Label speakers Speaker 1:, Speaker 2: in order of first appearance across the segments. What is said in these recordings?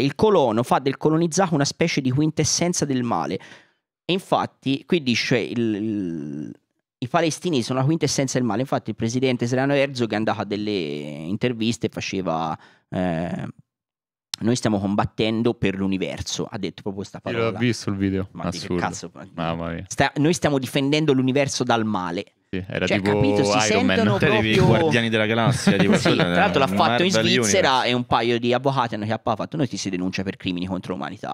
Speaker 1: il colono fa del colonizzato una specie di quintessenza del male. E infatti, qui dice il, il, i palestinesi sono la quintessenza del male. Infatti, il presidente Serrano Herzog è andato a delle interviste e faceva. Eh, noi stiamo combattendo per l'universo. Ha detto proprio questa parola. Io l'ho visto
Speaker 2: il video. Ma Assurdo. Cazzo,
Speaker 1: Mamma mia. Sta, noi stiamo difendendo l'universo dal male. Sì, era cioè, tipo capito, si Iron Man. Proprio... i guardiani
Speaker 3: della galassia. Tipo, sì, tra l'altro l'ha fatto in Svizzera l'universo.
Speaker 1: e un paio di avvocati hanno chiappato, fatto noi ti si denuncia per crimini contro l'umanità.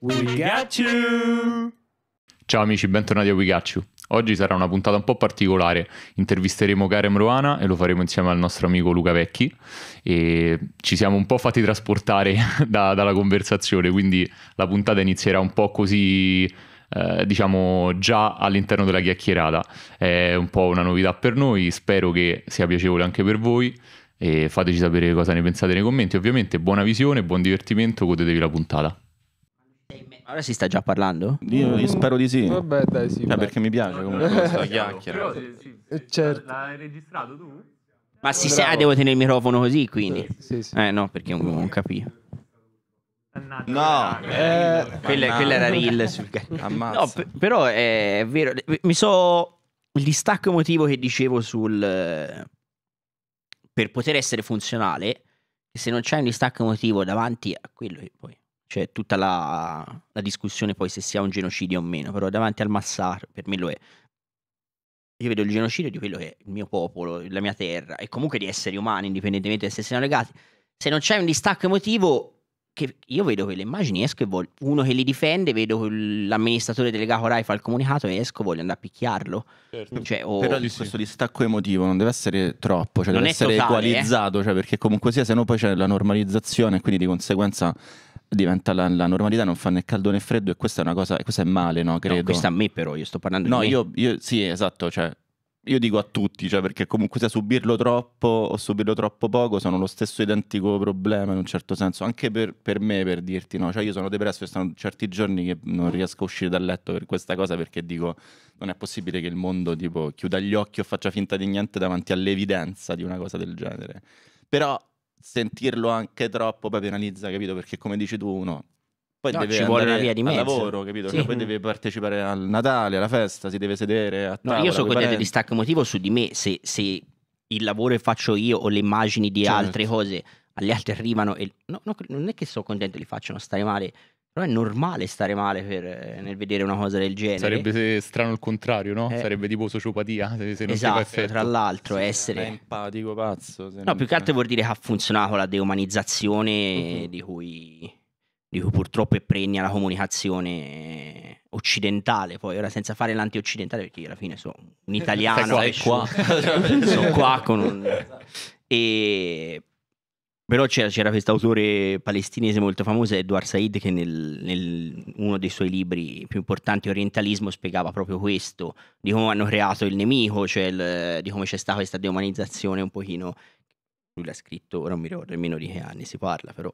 Speaker 1: We got
Speaker 2: you! Ciao amici, bentornati a Wikachu. Oggi sarà una puntata un po' particolare. Intervisteremo Karem Roana e lo faremo insieme al nostro amico Luca Vecchi. E ci siamo un po' fatti trasportare da, dalla conversazione, quindi la puntata inizierà un po' così. Eh, diciamo già all'interno della chiacchierata è un po' una novità per noi spero che sia piacevole anche per voi e fateci sapere cosa ne pensate nei commenti ovviamente buona visione buon divertimento godetevi la puntata
Speaker 1: Ora si sta già parlando? Io mm. spero di sì. Vabbè, dai, sì. Cioè, perché mi piace comunque questa chiacchiera. Però, sì, eh, sì. Certo. certo.
Speaker 2: L'hai registrato tu?
Speaker 1: Ma si sa, ah, devo tenere il microfono così, quindi. Sì, sì. Eh no, perché non, non capivo. No, eh, quella, quella, era Reel sul no, però è vero, mi so il distacco emotivo che dicevo sul per poter essere funzionale, se non c'è un distacco emotivo davanti a quello che poi cioè tutta la, la discussione poi se sia un genocidio o meno, però davanti al massacro per me lo è. Io vedo il genocidio di quello che è il mio popolo, la mia terra e comunque di esseri umani, indipendentemente da se siano legati. Se non c'è un distacco emotivo, che io vedo quelle immagini, esco e voglio uno che li difende, vedo l'amministratore delegato Rai fa il comunicato e esco, e voglio andare a picchiarlo. Certo. Cioè, oh, Però questo
Speaker 3: distacco emotivo non deve essere troppo, cioè deve essere totale, eh. equalizzato, eh? cioè, perché comunque sia, se no poi c'è la normalizzazione, e quindi di conseguenza diventa la, la, normalità, non fa né caldo né freddo e questa è una cosa, e questo è male, no? Credo. No, questa a me però, io sto parlando no, di No, io, sì, esatto, cioè, io dico a tutti, cioè, perché comunque se subirlo troppo o subirlo troppo poco sono lo stesso identico problema in un certo senso, anche per, per me, per dirti, no? Cioè, io sono depresso e sono certi giorni che non riesco a uscire dal letto per questa cosa perché dico, non è possibile che il mondo, tipo, chiuda gli occhi o faccia finta di niente davanti all'evidenza di una cosa del genere. Però sentirlo anche troppo poi penalizza, capito? Perché come dici tu, uno poi no, deve ci vuole una via di mezzo. lavoro, capito? Sì. Cioè, poi deve
Speaker 1: partecipare al Natale, alla festa, si deve sedere a tavola. No, io sono contento di stacco emotivo su di me, se, se, il lavoro che faccio io o le immagini di certo. altre cose alle altre arrivano e no, no, non è che sono contento li facciano stare male, però è normale stare male per, nel vedere una cosa del genere. Sarebbe eh, strano il contrario, no? Eh. Sarebbe tipo sociopatia. Se, se non esatto, tra l'altro, sì, essere.
Speaker 3: empatico pazzo. no, più
Speaker 1: che altro vuol dire che ha funzionato la deumanizzazione mhm. di, cui, di, cui, purtroppo è pregna la comunicazione occidentale. Poi, ora senza fare l'antioccidentale, perché io alla fine sono un italiano. Sei qua, qua. sono qua con un. Esatto. E però c'era, c'era autore palestinese molto famoso, Edward Said, che nel, nel, uno dei suoi libri più importanti, Orientalismo, spiegava proprio questo, di come hanno creato il nemico, cioè il, di come c'è stata questa deumanizzazione un pochino. Lui l'ha scritto, ora non mi ricordo nemmeno di che anni si parla, però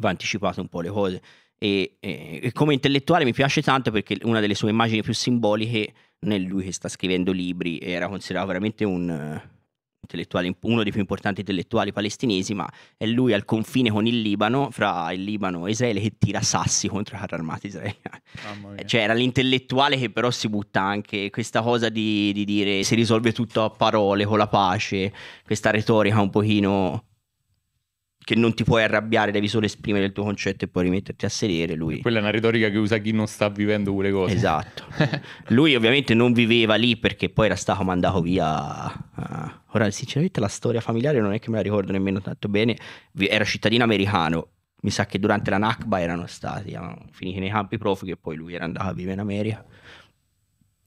Speaker 1: va anticipato un po' le cose. E, e, e, come intellettuale mi piace tanto perché una delle sue immagini più simboliche nel lui che sta scrivendo libri era considerato veramente un uno dei più importanti intellettuali palestinesi, ma è lui al confine con il Libano, fra il Libano e Israele, che tira sassi contro i carri armati israeliani. Cioè era l'intellettuale che però si butta anche, questa cosa di, di dire si risolve tutto a parole, con la pace, questa retorica un pochino che non ti puoi arrabbiare, devi solo esprimere il tuo concetto e poi rimetterti a sedere. Lui... Quella è una retorica che usa chi non sta vivendo quelle cose. Esatto. lui ovviamente non viveva lì perché poi era stato mandato via. Eh. Ora sinceramente la storia familiare non è che me la ricordo nemmeno tanto bene. Era cittadino americano. Mi sa che durante la Nakba erano stati, erano finiti nei campi profughi e poi lui era andato a vivere in America.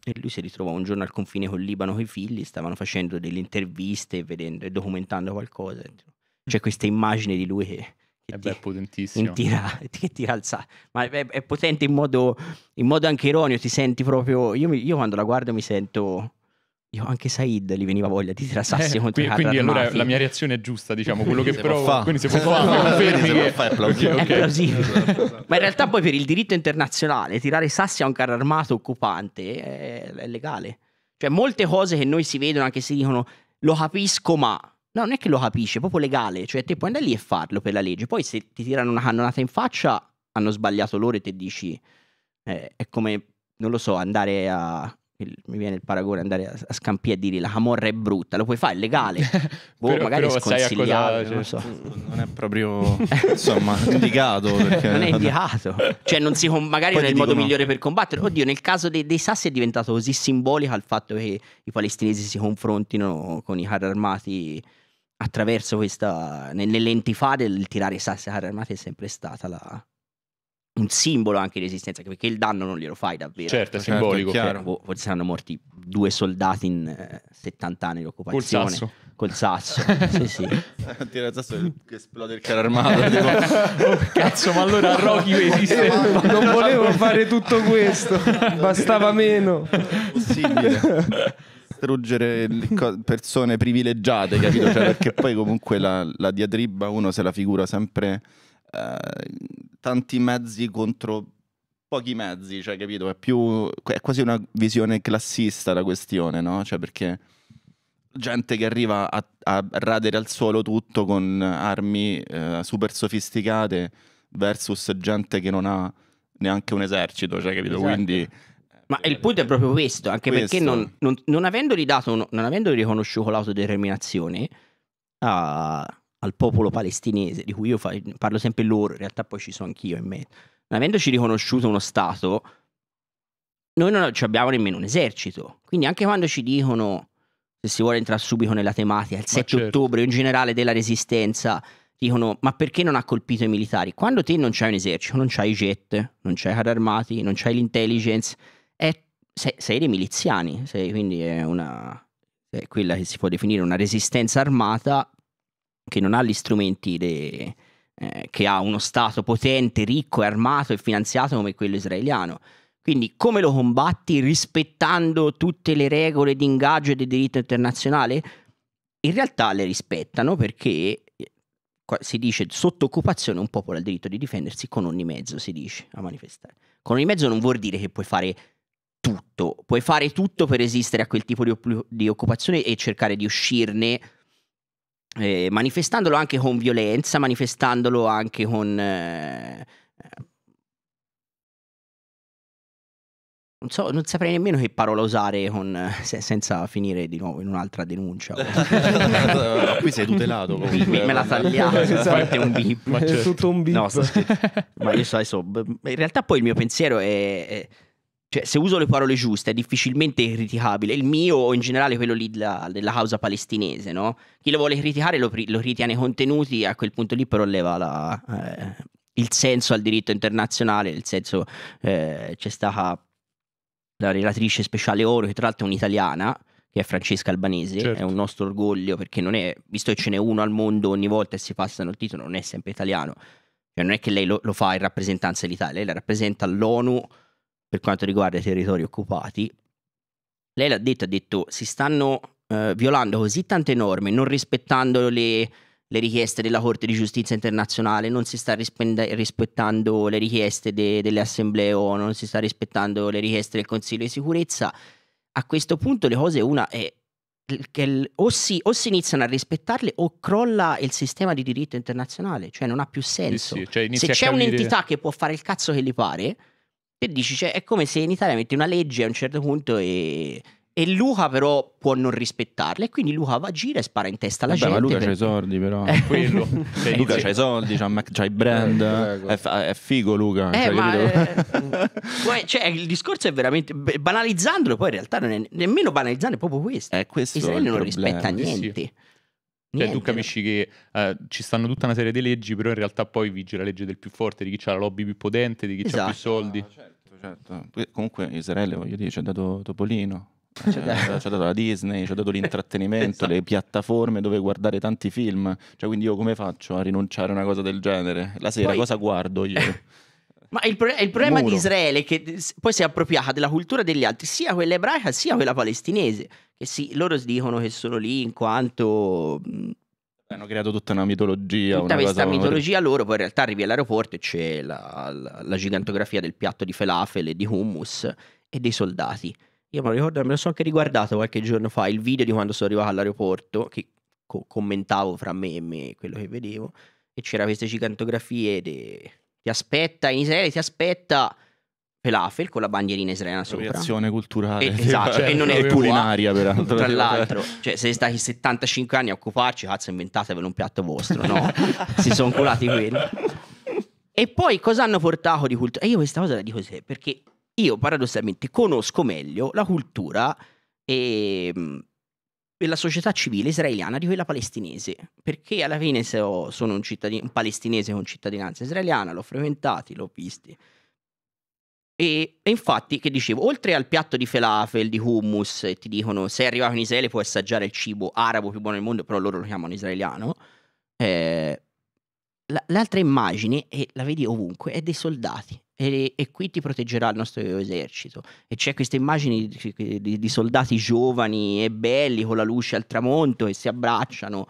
Speaker 1: E lui si ritrovò un giorno al confine col Libano con i figli, stavano facendo delle interviste vedendo, e documentando qualcosa. Mm. C'è cioè, questa immagine di lui che, che, eh ti, beh, potentissimo. Tira, che tira al sacco. Ma è, è potente in modo, in modo, anche ironico, ti senti proprio... Io, io quando la guardo mi sento... Io anche Said gli veniva voglia di tirassarsi eh, contro Quindi, quindi allora la mia reazione è giusta, diciamo, quello che però... Fa. Quindi se può fare, no, che... fa, okay, okay. esatto. Ma in realtà poi per il diritto internazionale tirare sassi a un carro armato occupante è, è legale. Cioè molte cose che noi si vedono anche si dicono lo capisco ma No, non è che lo capisce, è proprio legale, cioè te puoi andare lì e farlo per la legge, poi se ti tirano una cannonata in faccia hanno sbagliato loro e te dici, eh, è come, non lo so, andare a, il, mi viene il paragone andare a, a Scampi e dire la camorra è brutta, lo puoi fare, è legale. Boh, però, magari però è sconsigliato, non, so. Cioè, non è proprio insomma, indicato. Perché... Non è indicato. Cioè, non si, magari Poi non è il modo no. migliore per combattere. Oddio, nel caso dei, dei, sassi è diventato così simbolico il fatto che i palestinesi si confrontino con i carri armati attraverso questa, nell'entifade il tirare sassi a carri è sempre stata la, un simbolo anche di esistenza perché il danno non glielo fai davvero. Certo, è certo, simbolico. Chiaro. Boh, forse saranno morti due soldati in eh, 70 anni di occupazione. Col sasso. Col sasso, sì, sì.
Speaker 3: Tira il sasso che esplode il carro armato. tipo...
Speaker 1: oh, cazzo, ma allora Rocky esiste? non volevo fare tutto
Speaker 3: questo, bastava meno. Possibile distruggere co- persone privilegiate, capito? Cioè, perché poi comunque la, la, diatriba uno se la figura sempre eh, tanti mezzi contro pochi mezzi, cioè, capito? È, più, è quasi una visione classista la questione, no? Cioè, perché gente che arriva a, a radere al suolo tutto con armi eh, super sofisticate versus gente che non ha neanche un esercito, cioè,
Speaker 1: capito? Esatto. Quindi ma il punto è proprio questo, anche questo. perché non, non, non, avendogli dato, non avendogli riconosciuto l'autodeterminazione a, al popolo palestinese, di cui io fa, parlo sempre loro, in realtà poi ci sono anch'io in me, non avendoci riconosciuto uno Stato, noi non abbiamo nemmeno un esercito. Quindi anche quando ci dicono, se si vuole entrare subito nella tematica, il 7 certo. ottobre in generale della resistenza, dicono ma perché non ha colpito i militari? Quando te non c'hai un esercito, non c'hai i jet, non c'hai i carri armati, non c'hai l'intelligence, sei, sei dei miliziani, sei, quindi è una, è quella che si può definire una resistenza armata che non ha gli strumenti de, eh, che ha uno Stato potente, ricco e armato e finanziato come quello israeliano. Quindi come lo combatti rispettando tutte le regole di ingaggio e di diritto internazionale? In realtà le rispettano perché eh, si dice sotto occupazione un popolo ha il diritto di difendersi con ogni mezzo, si dice a manifestare. Con ogni mezzo non vuol dire che puoi fare tutto, puoi fare tutto per resistere a quel tipo di, di occupazione e cercare di uscirne. Eh, manifestandolo anche con violenza, manifestandolo anche con eh, Non, so, non, saprei nemmeno che parola usare con, se, senza finire di nuovo in un'altra denuncia. Qui sei tutelato. Comunque. Me la tagliate, esatto. un beep. Ma certo. Tutto un bip. No, sto Ma io so, adesso, in realtà poi il mio pensiero è, è cioè, se uso le parole giuste è difficilmente criticabile. Il mio o in generale quello lì della, della causa palestinese, no? Chi lo vuole criticare lo, lo, ritiene contenuti, a quel punto lì però leva la, eh, il senso al diritto internazionale, nel senso eh, c'è stata la relatrice speciale Oro, che tra l'altro è un'italiana, che è Francesca Albanese, certo. è un nostro orgoglio perché non è, visto che ce n'è uno al mondo ogni volta e si passano il titolo, non è sempre italiano, cioè non è che lei lo, lo fa in rappresentanza dell'Italia, lei la rappresenta l'ONU per quanto riguarda i territori occupati. Lei l'ha detto, ha detto si stanno eh, violando così tante norme, non rispettando le, le, richieste della Corte di Giustizia internazionale, non si sta rispende, rispettando le richieste de, delle assemblee ONU, non si sta rispettando le richieste del Consiglio di sicurezza. A questo punto le cose una è che o si, o si, iniziano a rispettarle o crolla il sistema di diritto internazionale, cioè non ha più senso. Sì, sì, cioè Se c'è un'entità che può fare il cazzo che gli pare, che dici? Cioè, è come se in Italia metti una legge a un certo punto e e Luca però può non rispettarla e quindi Luca va a gira e spara in testa alla Vabbè, gente. Ma Luca perché... c'ha
Speaker 3: i soldi però. Eh. Quello. Cioè, eh, Luca c'ha i
Speaker 1: soldi, c'ha, c'ha i brand, eh, è, è, figo Luca. Eh, cioè, eh... cioè, il discorso è veramente, banalizzandolo poi in realtà non è nemmeno banalizzando, è proprio questo. Eh, questo Israele non problema. rispetta niente. Sì. Cioè, tu
Speaker 2: capisci che uh, ci stanno tutta una serie di leggi, però in realtà poi vige la legge del più forte, di chi ha la lobby più potente, di chi esatto. ha più soldi. Ah, certo certo. Comunque Israele, voglio dire, ci ha dato Topolino, ci ha eh, dato la Disney, ci ha dato
Speaker 3: l'intrattenimento, esatto. le piattaforme dove guardare tanti film. Cioè, quindi io come faccio a rinunciare a una cosa
Speaker 1: del genere? La sera Poi... cosa guardo io? Ma il, pro- il problema Muro. di Israele è che poi si è appropriata della cultura degli altri, sia quella ebraica sia quella palestinese, che sì, loro dicono che sono lì in quanto hanno creato tutta una mitologia. Tutta una questa mitologia non... loro, poi in realtà arrivi all'aeroporto e c'è la, la, la, gigantografia del piatto di falafel e di hummus e dei soldati. Io me lo ricordo, me lo sono anche riguardato qualche giorno fa, il video di quando sono arrivato all'aeroporto, che co- commentavo fra me e me quello che vedevo, e c'era queste gigantografie di... Ti aspetta in Israele, ti aspetta Pelafel con la bandierina israeliana sopra. Azione culturale. E, eh, esatto, cioè, e non è culinaria, peraltro. Tra l'altro, cioè, se stati 75 anni a occuparci, cazzo, inventatevelo un piatto vostro, no? si sono colati quelli. E poi cosa hanno portato di cultura? E io questa cosa la dico sempre, perché io paradossalmente conosco meglio la cultura e ehm, la società civile israeliana di quella palestinese, perché alla fine sono un, cittadin- un palestinese con cittadinanza israeliana, l'ho frequentati, l'ho visti e, e, infatti, che dicevo, oltre al piatto di falafel, di hummus, ti dicono sei arrivato in Israele puoi assaggiare il cibo arabo più buono del mondo, però loro lo chiamano israeliano, eh, la, l'altra immagine, e la vedi ovunque, è dei soldati. E, e, qui ti proteggerà il nostro esercito. E c'è questa immagine di, di, di soldati giovani e belli con la luce al tramonto che si abbracciano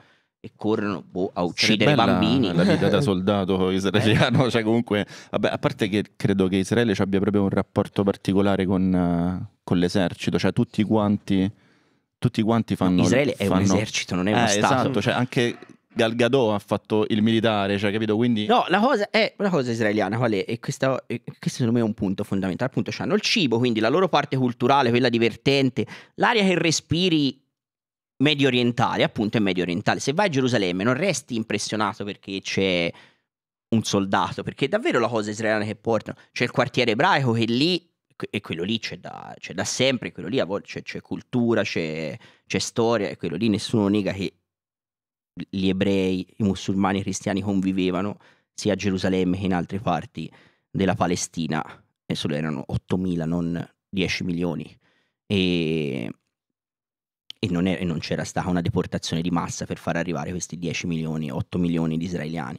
Speaker 1: e corrono boh, a uccidere i bambini. La vita da
Speaker 3: soldato eh. israeliano, cioè comunque, vabbè, a parte che credo che Israele abbia proprio un rapporto particolare con, eh, con l'esercito, cioè tutti quanti, tutti quanti fanno... No, Israele fanno... è un esercito, non è uno eh, stato. Esatto, cioè anche Gal Gadot ha fatto il militare, cioè
Speaker 1: capito? Quindi... No, la cosa è una cosa israeliana, qual è? E questo, e questo secondo me è un punto fondamentale, appunto hanno il cibo, quindi la loro parte culturale, quella divertente, l'aria che respiri medio orientale, appunto è medio orientale. Se vai a Gerusalemme non resti impressionato perché c'è un soldato, perché è davvero la cosa israeliana che portano. C'è il quartiere ebraico che lì, e quello lì c'è da, c'è da sempre, quello lì c'è, c'è cultura, c'è, c'è, storia, e quello lì nessuno nega che gli ebrei, i musulmani i cristiani convivevano sia a Gerusalemme che in altre parti della Palestina, e solo erano 8.000, non 10 milioni. E e non, è, e non c'era stata una deportazione di massa per far arrivare questi 10 milioni, 8 milioni di israeliani.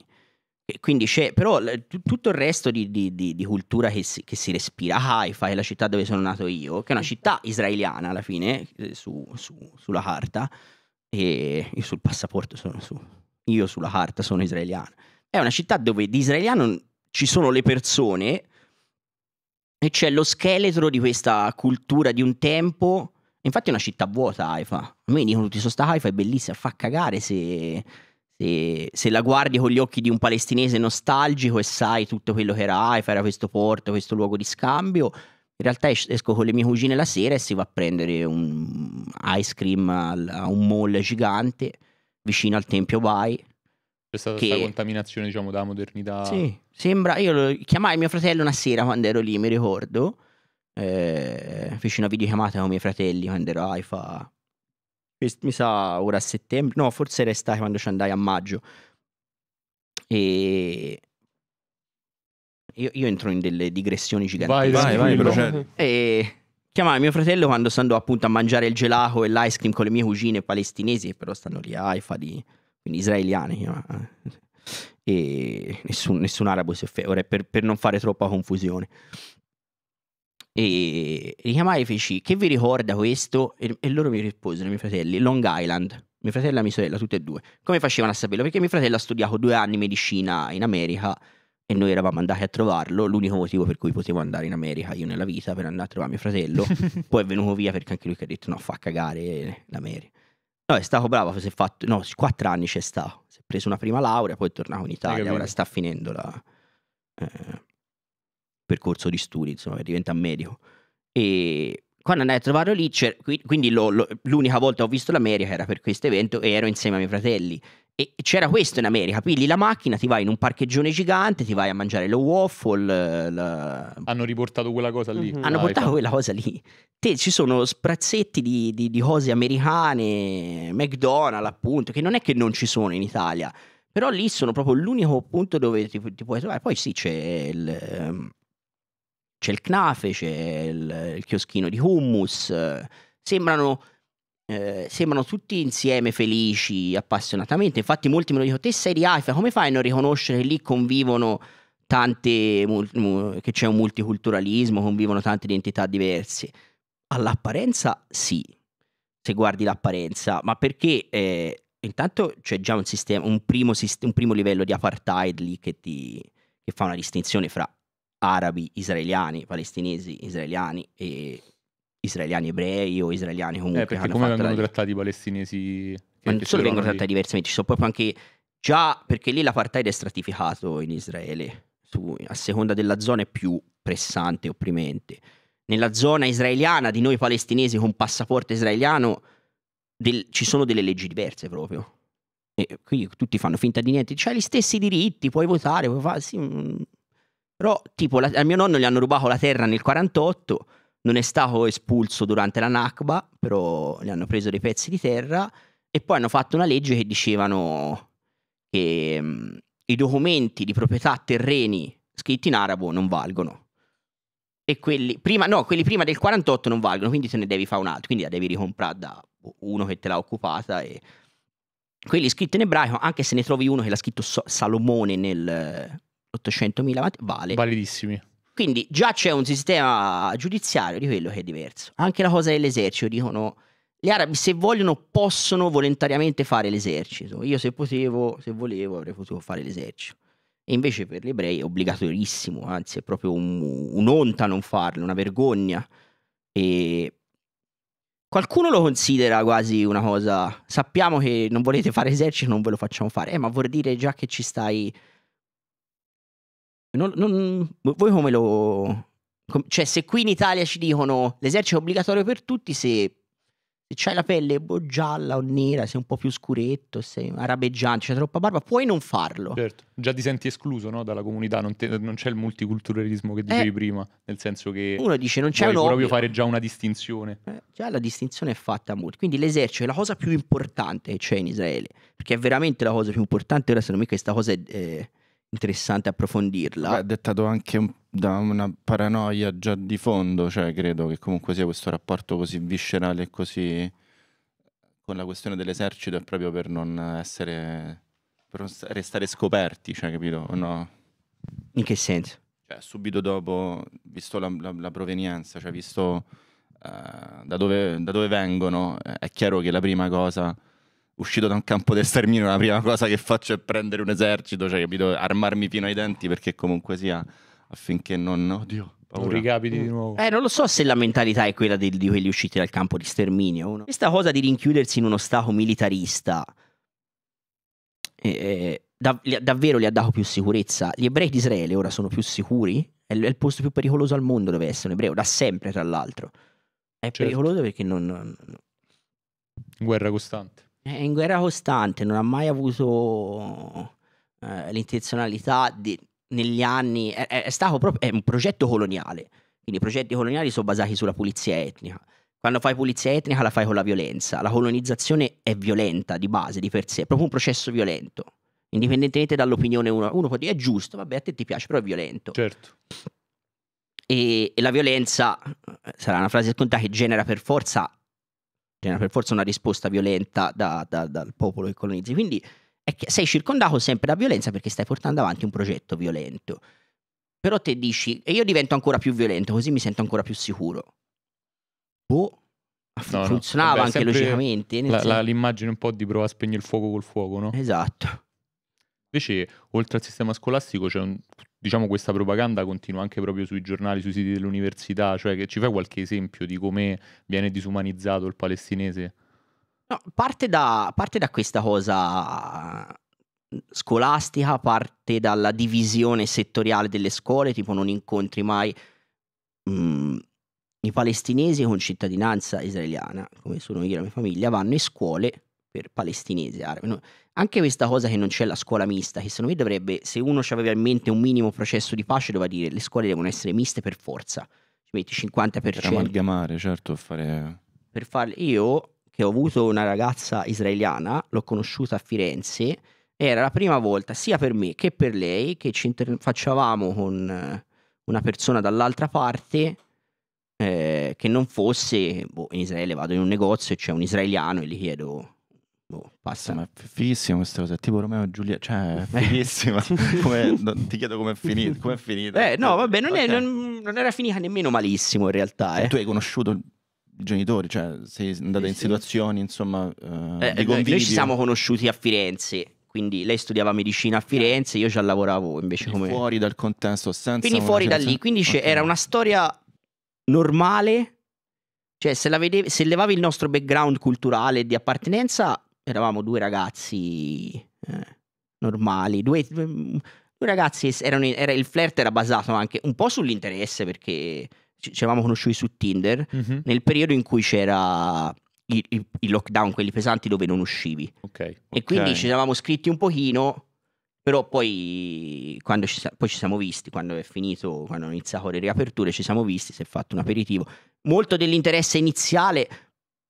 Speaker 1: E quindi c'è, però t- tutto il resto di, di, di, di cultura che si, che si, respira, Haifa è la città dove sono nato io, che è una città israeliana alla fine, eh, su, su, sulla carta, e io sul passaporto sono su, io sulla carta sono israeliano. È una città dove di israeliano ci sono le persone e c'è lo scheletro di questa cultura di un tempo Infatti è una città vuota Haifa. A me dicono tutti, sono sta Haifa, è bellissima, fa cagare se, se, se, la guardi con gli occhi di un palestinese nostalgico e sai tutto quello che era Haifa, era questo porto, questo luogo di scambio. In realtà esco con le mie cugine la sera e si va a prendere un ice cream a un mall gigante vicino al Tempio Vai. C'è stata questa contaminazione, diciamo, da modernità. Sì, sembra. Io lo, chiamai mio fratello una sera quando ero lì, mi ricordo. Eh, feci una videochiamata con i miei fratelli quando ero AIFA. Mi sa ora a settembre, no, forse era estate quando ci andai a maggio. E io, io entro in delle digressioni gigantesche. Vai, vai, vai, procedi. E chiamai mio fratello quando stando appunto a mangiare il gelato e l'ice cream con le mie cugine palestinesi, che però stanno lì a Haifa, di, quindi israeliane. Eh. E nessun, nessun arabo si offende, ora per, per non fare troppa confusione e richiamai feci che vi ricorda questo e, e loro mi risposero i miei fratelli Long Island mio fratello e mia sorella tutte e due come facevano a saperlo perché mio fratello ha studiato due anni medicina in America e noi eravamo andati a trovarlo l'unico motivo per cui potevo andare in America io nella vita per andare a trovare mio fratello poi è venuto via perché anche lui ha detto no fa cagare l'America no è stato bravo si è fatto no quattro anni c'è stato si è preso una prima laurea poi è tornato in Italia ora sta finendo la eh, percorso di studi, insomma, per diventare medico. E quando andai a trovarlo lì, quindi lo, lo, l'unica volta ho visto l'America era per questo evento e ero insieme ai miei fratelli. E c'era questo in America, pigli la macchina, ti vai in un parcheggione gigante, ti vai a mangiare lo waffle. La... Hanno riportato quella cosa lì. Mm-hmm. Hanno ah, portato quella cosa lì. Te, ci sono sprazzetti di, di, di cose americane, McDonald's appunto, che non è che non ci sono in Italia, però lì sono proprio l'unico punto dove ti, ti puoi trovare. Poi sì, c'è il... Um c'è il knafe, c'è il, il chioschino di hummus, sembrano, eh, sembrano, tutti insieme felici, appassionatamente, infatti molti mi hanno detto, te sei di Haifa, come fai a non riconoscere che lì convivono tante, che c'è un multiculturalismo, convivono tante identità diverse? All'apparenza sì, se guardi l'apparenza, ma perché... Eh, intanto c'è già un, sistema, un, primo, un, primo, livello di apartheid lì che, ti, che fa una distinzione fra arabi, israeliani, palestinesi, israeliani e israeliani ebrei o israeliani eh, comunque. Eh, perché come vengono la... trattati i palestinesi? Ma non solo vengono trattati diversamente, ci sono proprio anche già perché lì l'apartheid è stratificato in Israele, su, a seconda della zona è più pressante e opprimente. Nella zona israeliana di noi palestinesi con passaporto israeliano del... ci sono delle leggi diverse proprio. E qui tutti fanno finta di niente, c'hai gli stessi diritti, puoi votare, puoi fare... Sì, mm. Però, tipo, la, al mio nonno gli hanno rubato la terra nel 48, non è stato espulso durante la Nakba, però gli hanno preso dei pezzi di terra e poi hanno fatto una legge che dicevano che mh, mm, i documenti di proprietà terreni scritti in arabo non valgono. E quelli prima, no, quelli prima del 48 non valgono, quindi te ne devi fare un altro, quindi la devi ricomprare da uno che te l'ha occupata e quelli scritti in ebraico, anche se ne trovi uno che l'ha scritto so- Salomone nel 800.000 watt vale. Validissimi. Quindi già c'è un sistema giudiziario di quello che è diverso. Anche la cosa dell'esercito, dicono gli arabi se vogliono possono volontariamente fare l'esercito. Io se potevo, se volevo avrei potuto fare l'esercito. E invece per gli ebrei è obbligatorissimo, anzi è proprio un, un'onta non farlo, una vergogna. E qualcuno lo considera quasi una cosa, sappiamo che non volete fare esercito, non ve lo facciamo fare, eh, ma vuol dire già che ci stai non, non, voi come lo... cioè se qui in Italia ci dicono l'esercito è obbligatorio per tutti, se se c'hai la pelle boh, gialla o nera, sei un po' più scuretto, sei arabeggiante, c'è troppa barba, puoi non farlo. Certo, già ti senti
Speaker 2: escluso no? dalla comunità, non, te, non, c'è il multiculturalismo che dicevi eh, prima, nel senso che uno dice non c'è un proprio fare
Speaker 1: già una distinzione. Eh, già la distinzione è fatta molto, quindi l'esercito è la cosa più importante che c'è cioè, in Israele, perché è veramente la cosa più importante, ora secondo me questa cosa è... Eh, interessante approfondirla. Beh, dettato anche un, da una paranoia già di fondo,
Speaker 3: cioè credo che comunque sia questo rapporto così viscerale e così con la questione dell'esercito è proprio per non essere per non restare scoperti, cioè capito?
Speaker 1: No. In che senso?
Speaker 3: Cioè, subito dopo, visto la, la, la provenienza, cioè visto uh, da, dove, da dove vengono, eh, è chiaro che la prima cosa uscito da un campo di sterminio, la prima cosa che faccio è prendere un esercito, cioè, capito, armarmi
Speaker 1: fino ai denti perché comunque sia, affinché non... Oddio. Paura. Non ricapiti di nuovo. Eh, non lo so se la mentalità è quella di, di quelli usciti dal campo di sterminio. Uno. Questa cosa di rinchiudersi in uno stato militarista eh, eh dav- davvero gli ha dato più sicurezza. Gli ebrei di Israele ora sono più sicuri? È, è il posto più pericoloso al mondo dove essere un ebreo, da sempre tra l'altro. È certo. pericoloso perché non... non... Guerra costante. È in guerra costante, non ha mai avuto eh, l'intenzionalità di, negli anni, è, è stato proprio è un progetto coloniale, quindi i progetti coloniali sono basati sulla pulizia etnica. Quando fai pulizia etnica la fai con la violenza, la colonizzazione è violenta di base, di per sé, è proprio un processo violento, indipendentemente dall'opinione uno, uno può dire è giusto, vabbè a te ti piace, però è violento. Certo. E, e la violenza, eh, sarà una frase scontata, che genera per forza genera per forza una risposta violenta da, da, dal popolo che colonizzi. Quindi è che sei circondato sempre da violenza perché stai portando avanti un progetto violento. Però te dici, e io divento ancora più violento, così mi sento ancora più sicuro. Boh, no, funzionava no. Vabbè, anche logicamente. La, la,
Speaker 2: l'immagine un po' di prova a spegnere il fuoco col fuoco, no? Esatto. Invece, oltre al sistema scolastico, c'è un, diciamo, questa propaganda continua anche proprio sui giornali, sui siti dell'università, cioè che ci fai qualche esempio di come viene disumanizzato il palestinese?
Speaker 1: No, parte da, parte da questa cosa mm, scolastica, parte dalla divisione settoriale delle scuole, tipo non incontri mai mh, mm, i palestinesi con cittadinanza israeliana, come sono io e la mia famiglia, vanno in scuole per palestinesi arabi. No? Anche questa cosa che non c'è la scuola mista, che secondo me dovrebbe, se uno ci aveva in mente un minimo processo di pace, doveva dire le scuole devono essere miste per forza. Ci metti 50%. Per amalgamare, certo, fare... Per farle... Io, che ho avuto una ragazza israeliana, l'ho conosciuta a Firenze, era la prima volta sia per me che per lei che ci interfacciavamo con eh, una persona dall'altra parte eh, che non fosse, boh, in Israele vado in un negozio e c'è un israeliano e gli chiedo
Speaker 3: boh, passa. ma è fighissima questa cosa, tipo Romeo e Giulia, cioè è eh, fighissima. come, non, ti chiedo com'è finita. Com'è finita. Eh, no, vabbè, non, okay. è,
Speaker 1: non, non, era finita nemmeno
Speaker 3: malissimo in realtà. Eh. Tu hai conosciuto i genitori, cioè sei andata eh, in situazioni, insomma, eh, eh, eh Noi ci siamo
Speaker 1: conosciuti a Firenze. Quindi lei studiava medicina a Firenze, io già lavoravo invece come... Fuori dal contesto, senza... Quindi fuori da lì, quindi okay. era una storia normale, cioè se, vedevi, se levavi il nostro background culturale di appartenenza, eravamo due ragazzi eh, normali, due, due, mm, ragazzi, erano, era, il flirt era basato anche un po' sull'interesse perché ci, ci eravamo conosciuti su Tinder mm-hmm. nel periodo in cui c'era i, i, i, lockdown, quelli pesanti dove non uscivi. Okay, e quindi ci eravamo scritti un pochino, però poi, quando ci, poi ci siamo visti, quando è finito, quando hanno iniziato le riaperture, ci siamo visti, si è fatto un aperitivo. Molto dell'interesse iniziale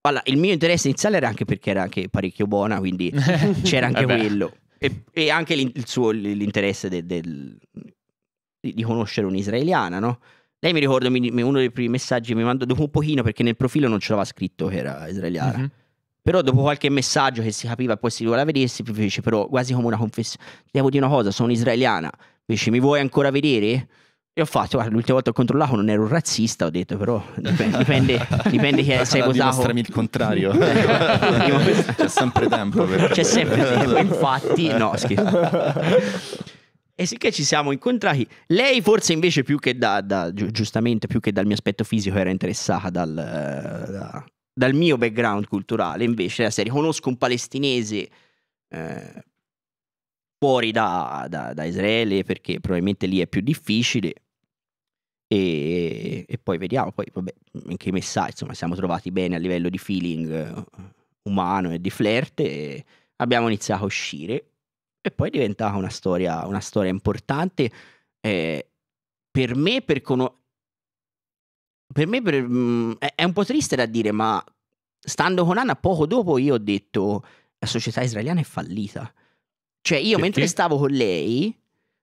Speaker 1: allora, il mio interesse iniziale era anche perché era anche parecchio buona, quindi c'era anche eh quello. E, e, anche il suo, l'interesse del, del, di conoscere un'israeliana, no? Lei mi ricordo, mi, uno dei primi messaggi che mi mandò dopo un pochino perché nel profilo non ce l'aveva scritto che era israeliana. Mm-hmm. Però dopo qualche messaggio che si capiva poi si voleva vedere, si fece però quasi come una confessione. Devo dire una cosa, sono israeliana. Invece mi vuoi ancora vedere? E ho fatto, guarda, l'ultima volta che ho controllato non ero un razzista, ho detto però dipende, dipende, dipende chi è, sei cosaco. Dimostrami il contrario, c'è sempre tempo. Per... C'è sempre tempo, infatti, no scherzo. E sicché ci siamo incontrati, lei forse invece più che da, da giustamente, più che dal mio aspetto fisico era interessata dal, da, dal mio background culturale, invece se riconosco un palestinese eh, fuori da, da, da Israele perché probabilmente lì è più difficile, e, e, poi vediamo, poi vabbè, anche i messaggi, insomma, siamo trovati bene a livello di feeling eh, umano e di flirt e abbiamo iniziato a uscire e poi è diventata una storia, una storia importante eh, per me, per, conoscere per me per, mh, mm, è, è un po' triste da dire, ma stando con Anna poco dopo io ho detto la società israeliana è fallita. Cioè io Perché? mentre stavo con lei,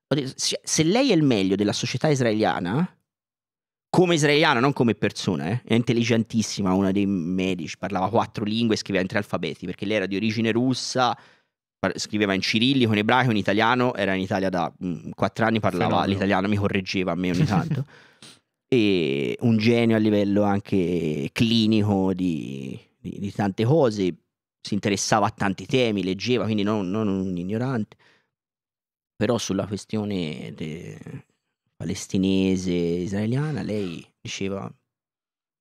Speaker 1: ho detto, se lei è il meglio della società israeliana, come israeliano, non come persona, eh? è intelligentissima, una dei medici, parlava quattro lingue, scriveva in tre alfabeti, perché lei era di origine russa, scriveva in cirillico, in ebraico, in italiano, era in Italia da mm, quattro anni, parlava Fenomeno. l'italiano, mi correggeva a me ogni tanto. e un genio a livello anche clinico di, di, di, tante cose, si interessava a tanti temi, leggeva, quindi non, non un ignorante. Però sulla questione de, palestinese, israeliana, lei diceva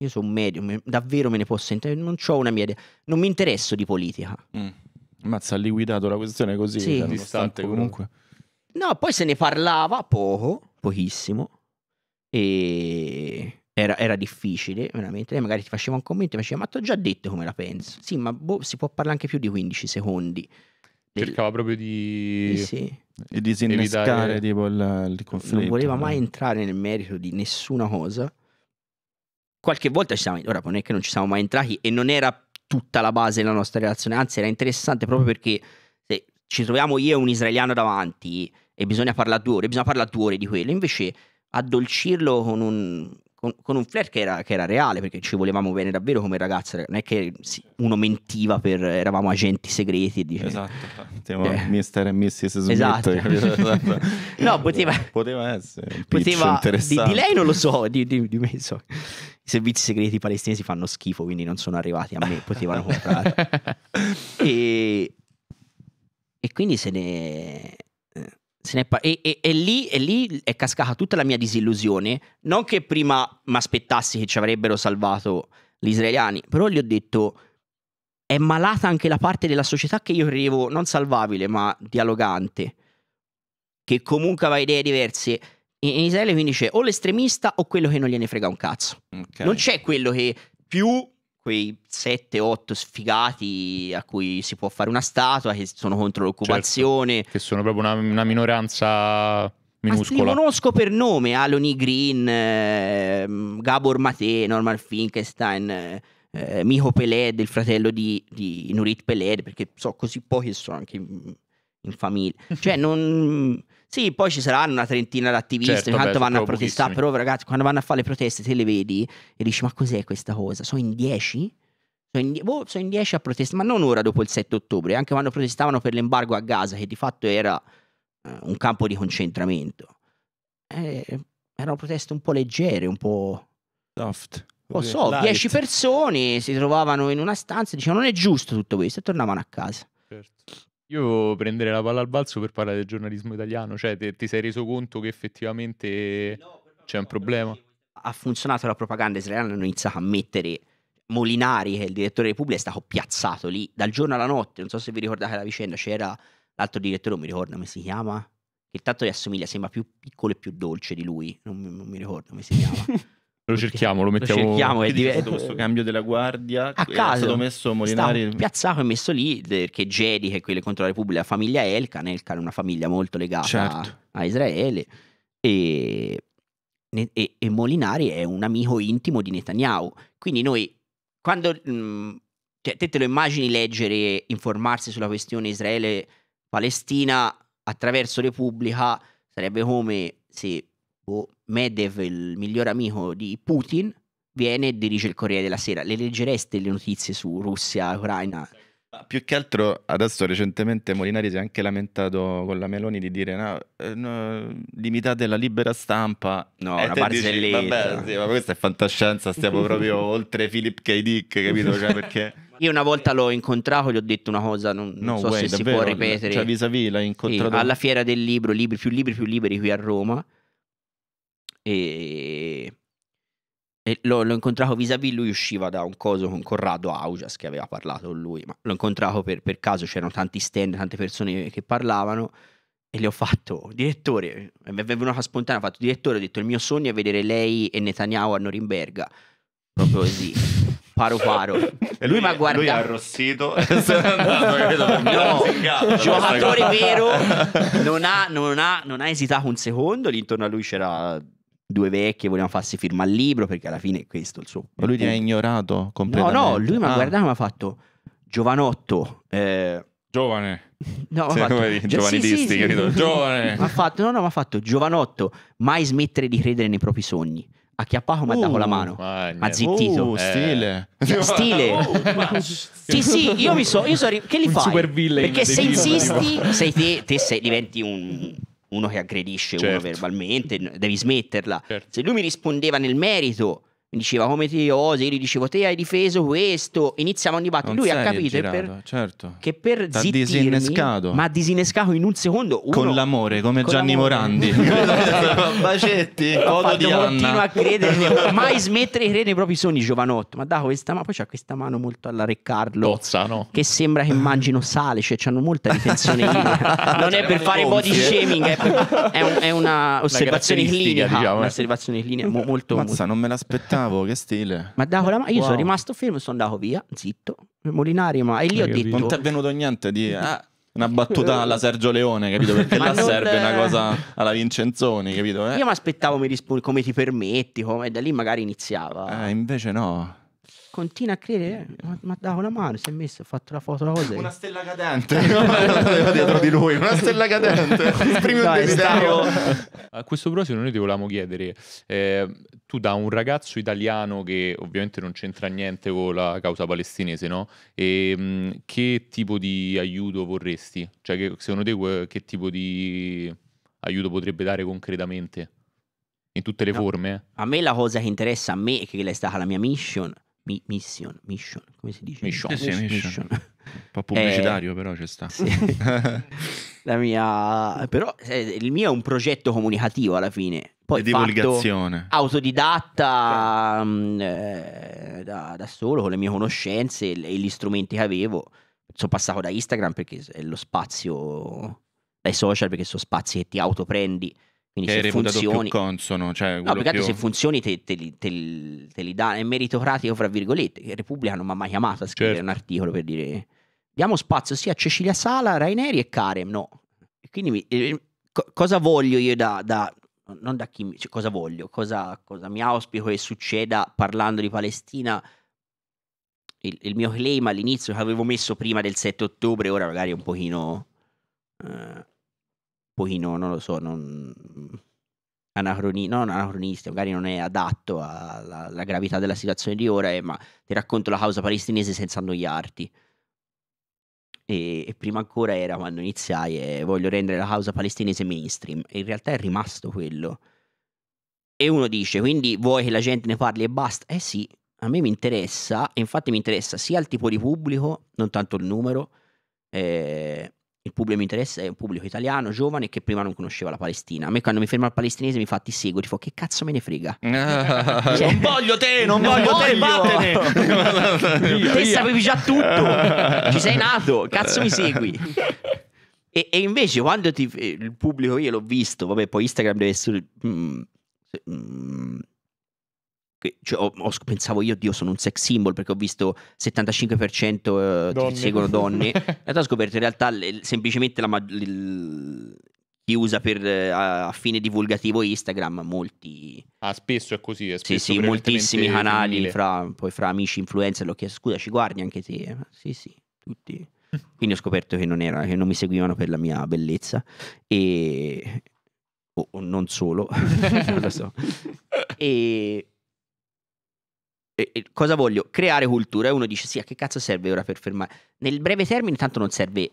Speaker 1: io sono un medium, davvero me ne posso interessare, non ho una mia idea, non mi interesso di politica. Mm. Mazza ha liquidato la questione così, sì. Cioè, distante comunque. No, poi se ne parlava poco, pochissimo, e era, era difficile, veramente. Lei magari ti faceva un commento e faceva, ma ti ho già detto come la penso. Sì, ma boh, si può parlare anche più di 15 secondi del... cercava proprio di... Sì, sì. disinnescare evitare... tipo il, il conflitto. Non voleva mai entrare nel merito di nessuna cosa. Qualche volta ci siamo, ora non è che non ci siamo mai entrati e non era tutta la base della nostra relazione, anzi era interessante proprio perché se ci troviamo io e un israeliano davanti e bisogna parlare due ore, bisogna parlare due ore di quello, invece addolcirlo con un, con, con un flair che era, che era, reale, perché ci volevamo bene davvero come ragazze non è che uno mentiva per, eravamo agenti segreti. Dice, esatto, eh". siamo eh. mister e Mrs. Smith. Esatto. esatto.
Speaker 3: no, poteva, poteva essere. Poteva, di, di, lei non lo so,
Speaker 1: di, di, di me so. I servizi segreti palestinesi fanno schifo, quindi non sono arrivati a me, potevano comprare. e, e quindi se ne Par- e, e, e, lì, e, lì, è cascata tutta la mia disillusione. Non che prima mi aspettassi che ci avrebbero salvato gli israeliani, però gli ho detto: è malata anche la parte della società che io credevo non salvabile, ma dialogante, che comunque aveva idee diverse. In Israele quindi c'è o l'estremista o quello che non gliene frega un cazzo. Okay. Non c'è quello che più quei 7-8 sfigati a cui si può fare una statua, che sono contro l'occupazione. Certo, che sono proprio una, una minoranza minuscola. Ma ah, li conosco per nome, eh, Aloni Green, eh, Gabor Mate, Norman Finkenstein, eh, Miho Peled, il fratello di, di Nurit Peled, perché so così pochi sono anche in famiglia. Cioè, non... Sì, poi ci saranno una trentina di attivisti, certo, tanto beh, vanno a protestare, però ragazzi, quando vanno a fare le proteste te le vedi e dici, ma cos'è questa cosa? Sono in 10? Sono in, die- boh, sono in 10 a protestare, ma non ora dopo il 7 ottobre, anche quando protestavano per l'embargo a Gaza, che di fatto era eh, un campo di concentramento. Eh, erano proteste un po' leggere, un po'... Soft. Lo so, Light. 10 persone si trovavano in una stanza e dicevano non è giusto tutto questo e tornavano a casa. Certo.
Speaker 2: Io prenderei la palla al balzo per parlare del giornalismo italiano, cioè te- ti sei
Speaker 1: reso conto che effettivamente c'è un problema. Ha funzionato la propaganda israeliana, hanno iniziato a mettere Molinari, che è il direttore di Repubblica, è stato piazzato lì dal giorno alla notte. Non so se vi ricordate la vicenda, c'era l'altro direttore, non mi ricordo come si chiama, che tanto gli assomiglia, sembra più piccolo e più dolce di lui, non, non mi ricordo come si chiama. Lo cerchiamo, lo mettiamo. Lo cerchiamo è div- questo cambio della guardia a caso, è stato messo Molinari piazzato e messo lì perché Jedi che è quello contro la Repubblica, la famiglia Elkan, Elkan è una famiglia molto legata certo. a Israele e, e, e, Molinari è un amico intimo di Netanyahu. Quindi noi quando mh, mm, te, te lo immagini leggere, informarsi sulla questione Israele Palestina attraverso Repubblica sarebbe come se boh, Medev, il miglior amico di Putin, viene e dirige il Corriere della Sera. Le leggereste le notizie su Russia, Ucraina? Ma più che
Speaker 3: altro adesso recentemente Molinari si è anche lamentato con la Meloni di dire no, eh, no limitate la libera stampa. No, e una barzelletta. Vabbè, sì, ma questa è fantascienza, stiamo proprio
Speaker 1: oltre Philip K.
Speaker 3: Dick, capito? Cioè, perché... Io una volta l'ho
Speaker 1: incontrato, gli ho detto una cosa, non, no, so way, se davvero, si può ripetere. Cioè, vis-à-vis l'hai incontrato. Sì, alla fiera del libro, libri, più libri più liberi qui a Roma e, e l'ho, l'ho, incontrato vis-à-vis, lui usciva da un coso con Corrado Augias che aveva parlato con lui, ma l'ho incontrato per, per caso, c'erano tanti stand, tante persone che parlavano e le ho fatto, direttore, mi è venuto venuta spontanea, ho fatto, direttore, ho detto, il mio sogno è vedere lei e Netanyahu a Norimberga, proprio così, paro paro. E lui mi ha guardato... Lui ha arrossito e se andato, no giocatore vero, non ha, non, ha, non ha esitato un secondo, lì intorno a lui c'era due vecchie volevano farsi firma al libro perché alla fine è questo il suo... Ma lui ti ha
Speaker 3: ignorato completamente? No, no, lui mi ha ah. guardato e mi ha fatto giovanotto... Eh... Giovane. No, ma come giovanilisti, sì, sì, sì. giovane. ha
Speaker 1: fatto, no, no, ha fatto giovanotto, mai smettere di credere nei propri sogni. Ha chiappato mi ha dato la uh, mano, ha zittito. Uh, stile. Eh. Stile. Oh, sì, sì, io mi so, io so, che li fai? Perché se insisti, sei te, te sei, diventi un uno che aggredisce certo. uno verbalmente, devi smetterla. Certo. Se lui mi rispondeva nel merito, mi diceva come ti osi, io gli dicevo te hai difeso questo, iniziamo a dibattere, lui ha capito girato, per,
Speaker 3: certo. che
Speaker 1: per T'ha zittirmi, disinnescato.
Speaker 3: ma disinnescato in un secondo, uno, con l'amore, come con Gianni l'amore. Morandi, bacetti, codo di Anna, continuo a
Speaker 1: credere, mai smettere di credere nei propri sogni giovanotto, ma da questa ma poi c'ha questa mano molto alla Re Carlo, Tozza, no? che sembra che mangino sale, cioè hanno molta ritenzione idrica, non è cioè, per fare body shaming, è, per, è, un, è una diciamo, eh. osservazione clinica, diciamo, un'osservazione clinica molto, Mazza, molto...
Speaker 3: non me l'aspettavo Bravo, che stile.
Speaker 1: Ma dato la mano, io wow. sono rimasto fermo sono andato via, zitto. Molinari, ma e lì ho detto. Non ti è venuto
Speaker 3: niente di. Ah, una battuta alla Sergio Leone, capito? Perché là serve è... una cosa alla
Speaker 1: Vincenzoni, capito? Eh? Io mi aspettavo mi rispondi come ti permetti, come... da lì magari iniziava. Eh, invece no. Continua a credere, ma, ma davo la mano, si è messo, ha fatto la foto, la cosa. Una stella cadente, dietro di lui, una stella cadente. Esprimi un desiderio.
Speaker 2: A questo proposito noi ti volevamo chiedere, eh, tu da un ragazzo italiano che ovviamente non c'entra niente con la causa palestinese, no? E, ehm, mh, che tipo di aiuto vorresti? Cioè, che, secondo te che tipo di aiuto potrebbe
Speaker 1: dare concretamente? In tutte le no. forme? A me la cosa che interessa a me è che è stata la mia mission. Mi- mission, mission, come si dice? Mission. Eh sì, mission. mission. Un po' pubblicitario eh, però ci sta. Sì. la mia... Però eh, il mio è un progetto comunicativo alla fine poi divulgazione. autodidatta certo. mh, mm, eh, da, da, solo con le mie conoscenze e, gli strumenti che avevo. Sono passato da Instagram perché è lo spazio, dai social perché sono spazi che ti autoprendi. Quindi che se funzioni, consono, cioè no, più... se funzioni te, te, te, te li dà, è meritocratico fra virgolette, Repubblica non mi ha mai chiamato a scrivere certo. un articolo per dire diamo spazio sia a Cecilia Sala, Raineri e Karem, no. quindi mi, cosa voglio io da, da, non da chi, cioè, cosa voglio, cosa, cosa, mi auspico che succeda parlando di Palestina. Il, il, mio claim all'inizio che avevo messo prima del 7 ottobre, ora magari è un pochino, eh, un pochino, non lo so, non, anacroni- non anacronista, magari non è adatto alla, alla gravità della situazione di ora, eh, ma ti racconto la causa palestinese senza annoiarti e, e, prima ancora era quando iniziai e eh, voglio rendere la causa palestinese mainstream. E in realtà è rimasto quello. E uno dice, quindi vuoi che la gente ne parli e basta? Eh sì, a me mi interessa, e infatti mi interessa sia il tipo di pubblico, non tanto il numero, eh, il pubblico interesse è un pubblico italiano, giovane, che prima non conosceva la Palestina. A me quando mi fermo al palestinese mi fa ti seguo, ti fa che cazzo me ne frega.
Speaker 3: cioè, non voglio te, non, non voglio, voglio, te,
Speaker 1: vattene. via, te sapevi già tutto, ci sei nato, certo. cazzo mi segui. E, e invece quando ti, eh, il pubblico io l'ho visto, vabbè poi Instagram deve essere... Mm, mm, cioè, ho, ho, pensavo io, Dio, sono un sex symbol perché ho visto 75% eh, donne. seguono donne. in realtà ho scoperto in realtà le, semplicemente la, il, chi usa per, a, a, fine divulgativo Instagram, molti... Ah, spesso è così, è spesso Sì, sì, moltissimi canali, fra, poi fra amici influencer, l'ho chiesto, scusa, ci guardi anche te? Sì, sì, tutti. Quindi ho scoperto che non, era, che non mi seguivano per la mia bellezza e... o, o non solo, non lo so. E eh, eh, cosa voglio? Creare cultura. E uno dice, sì, a che cazzo serve ora per fermare? Nel breve termine tanto non serve,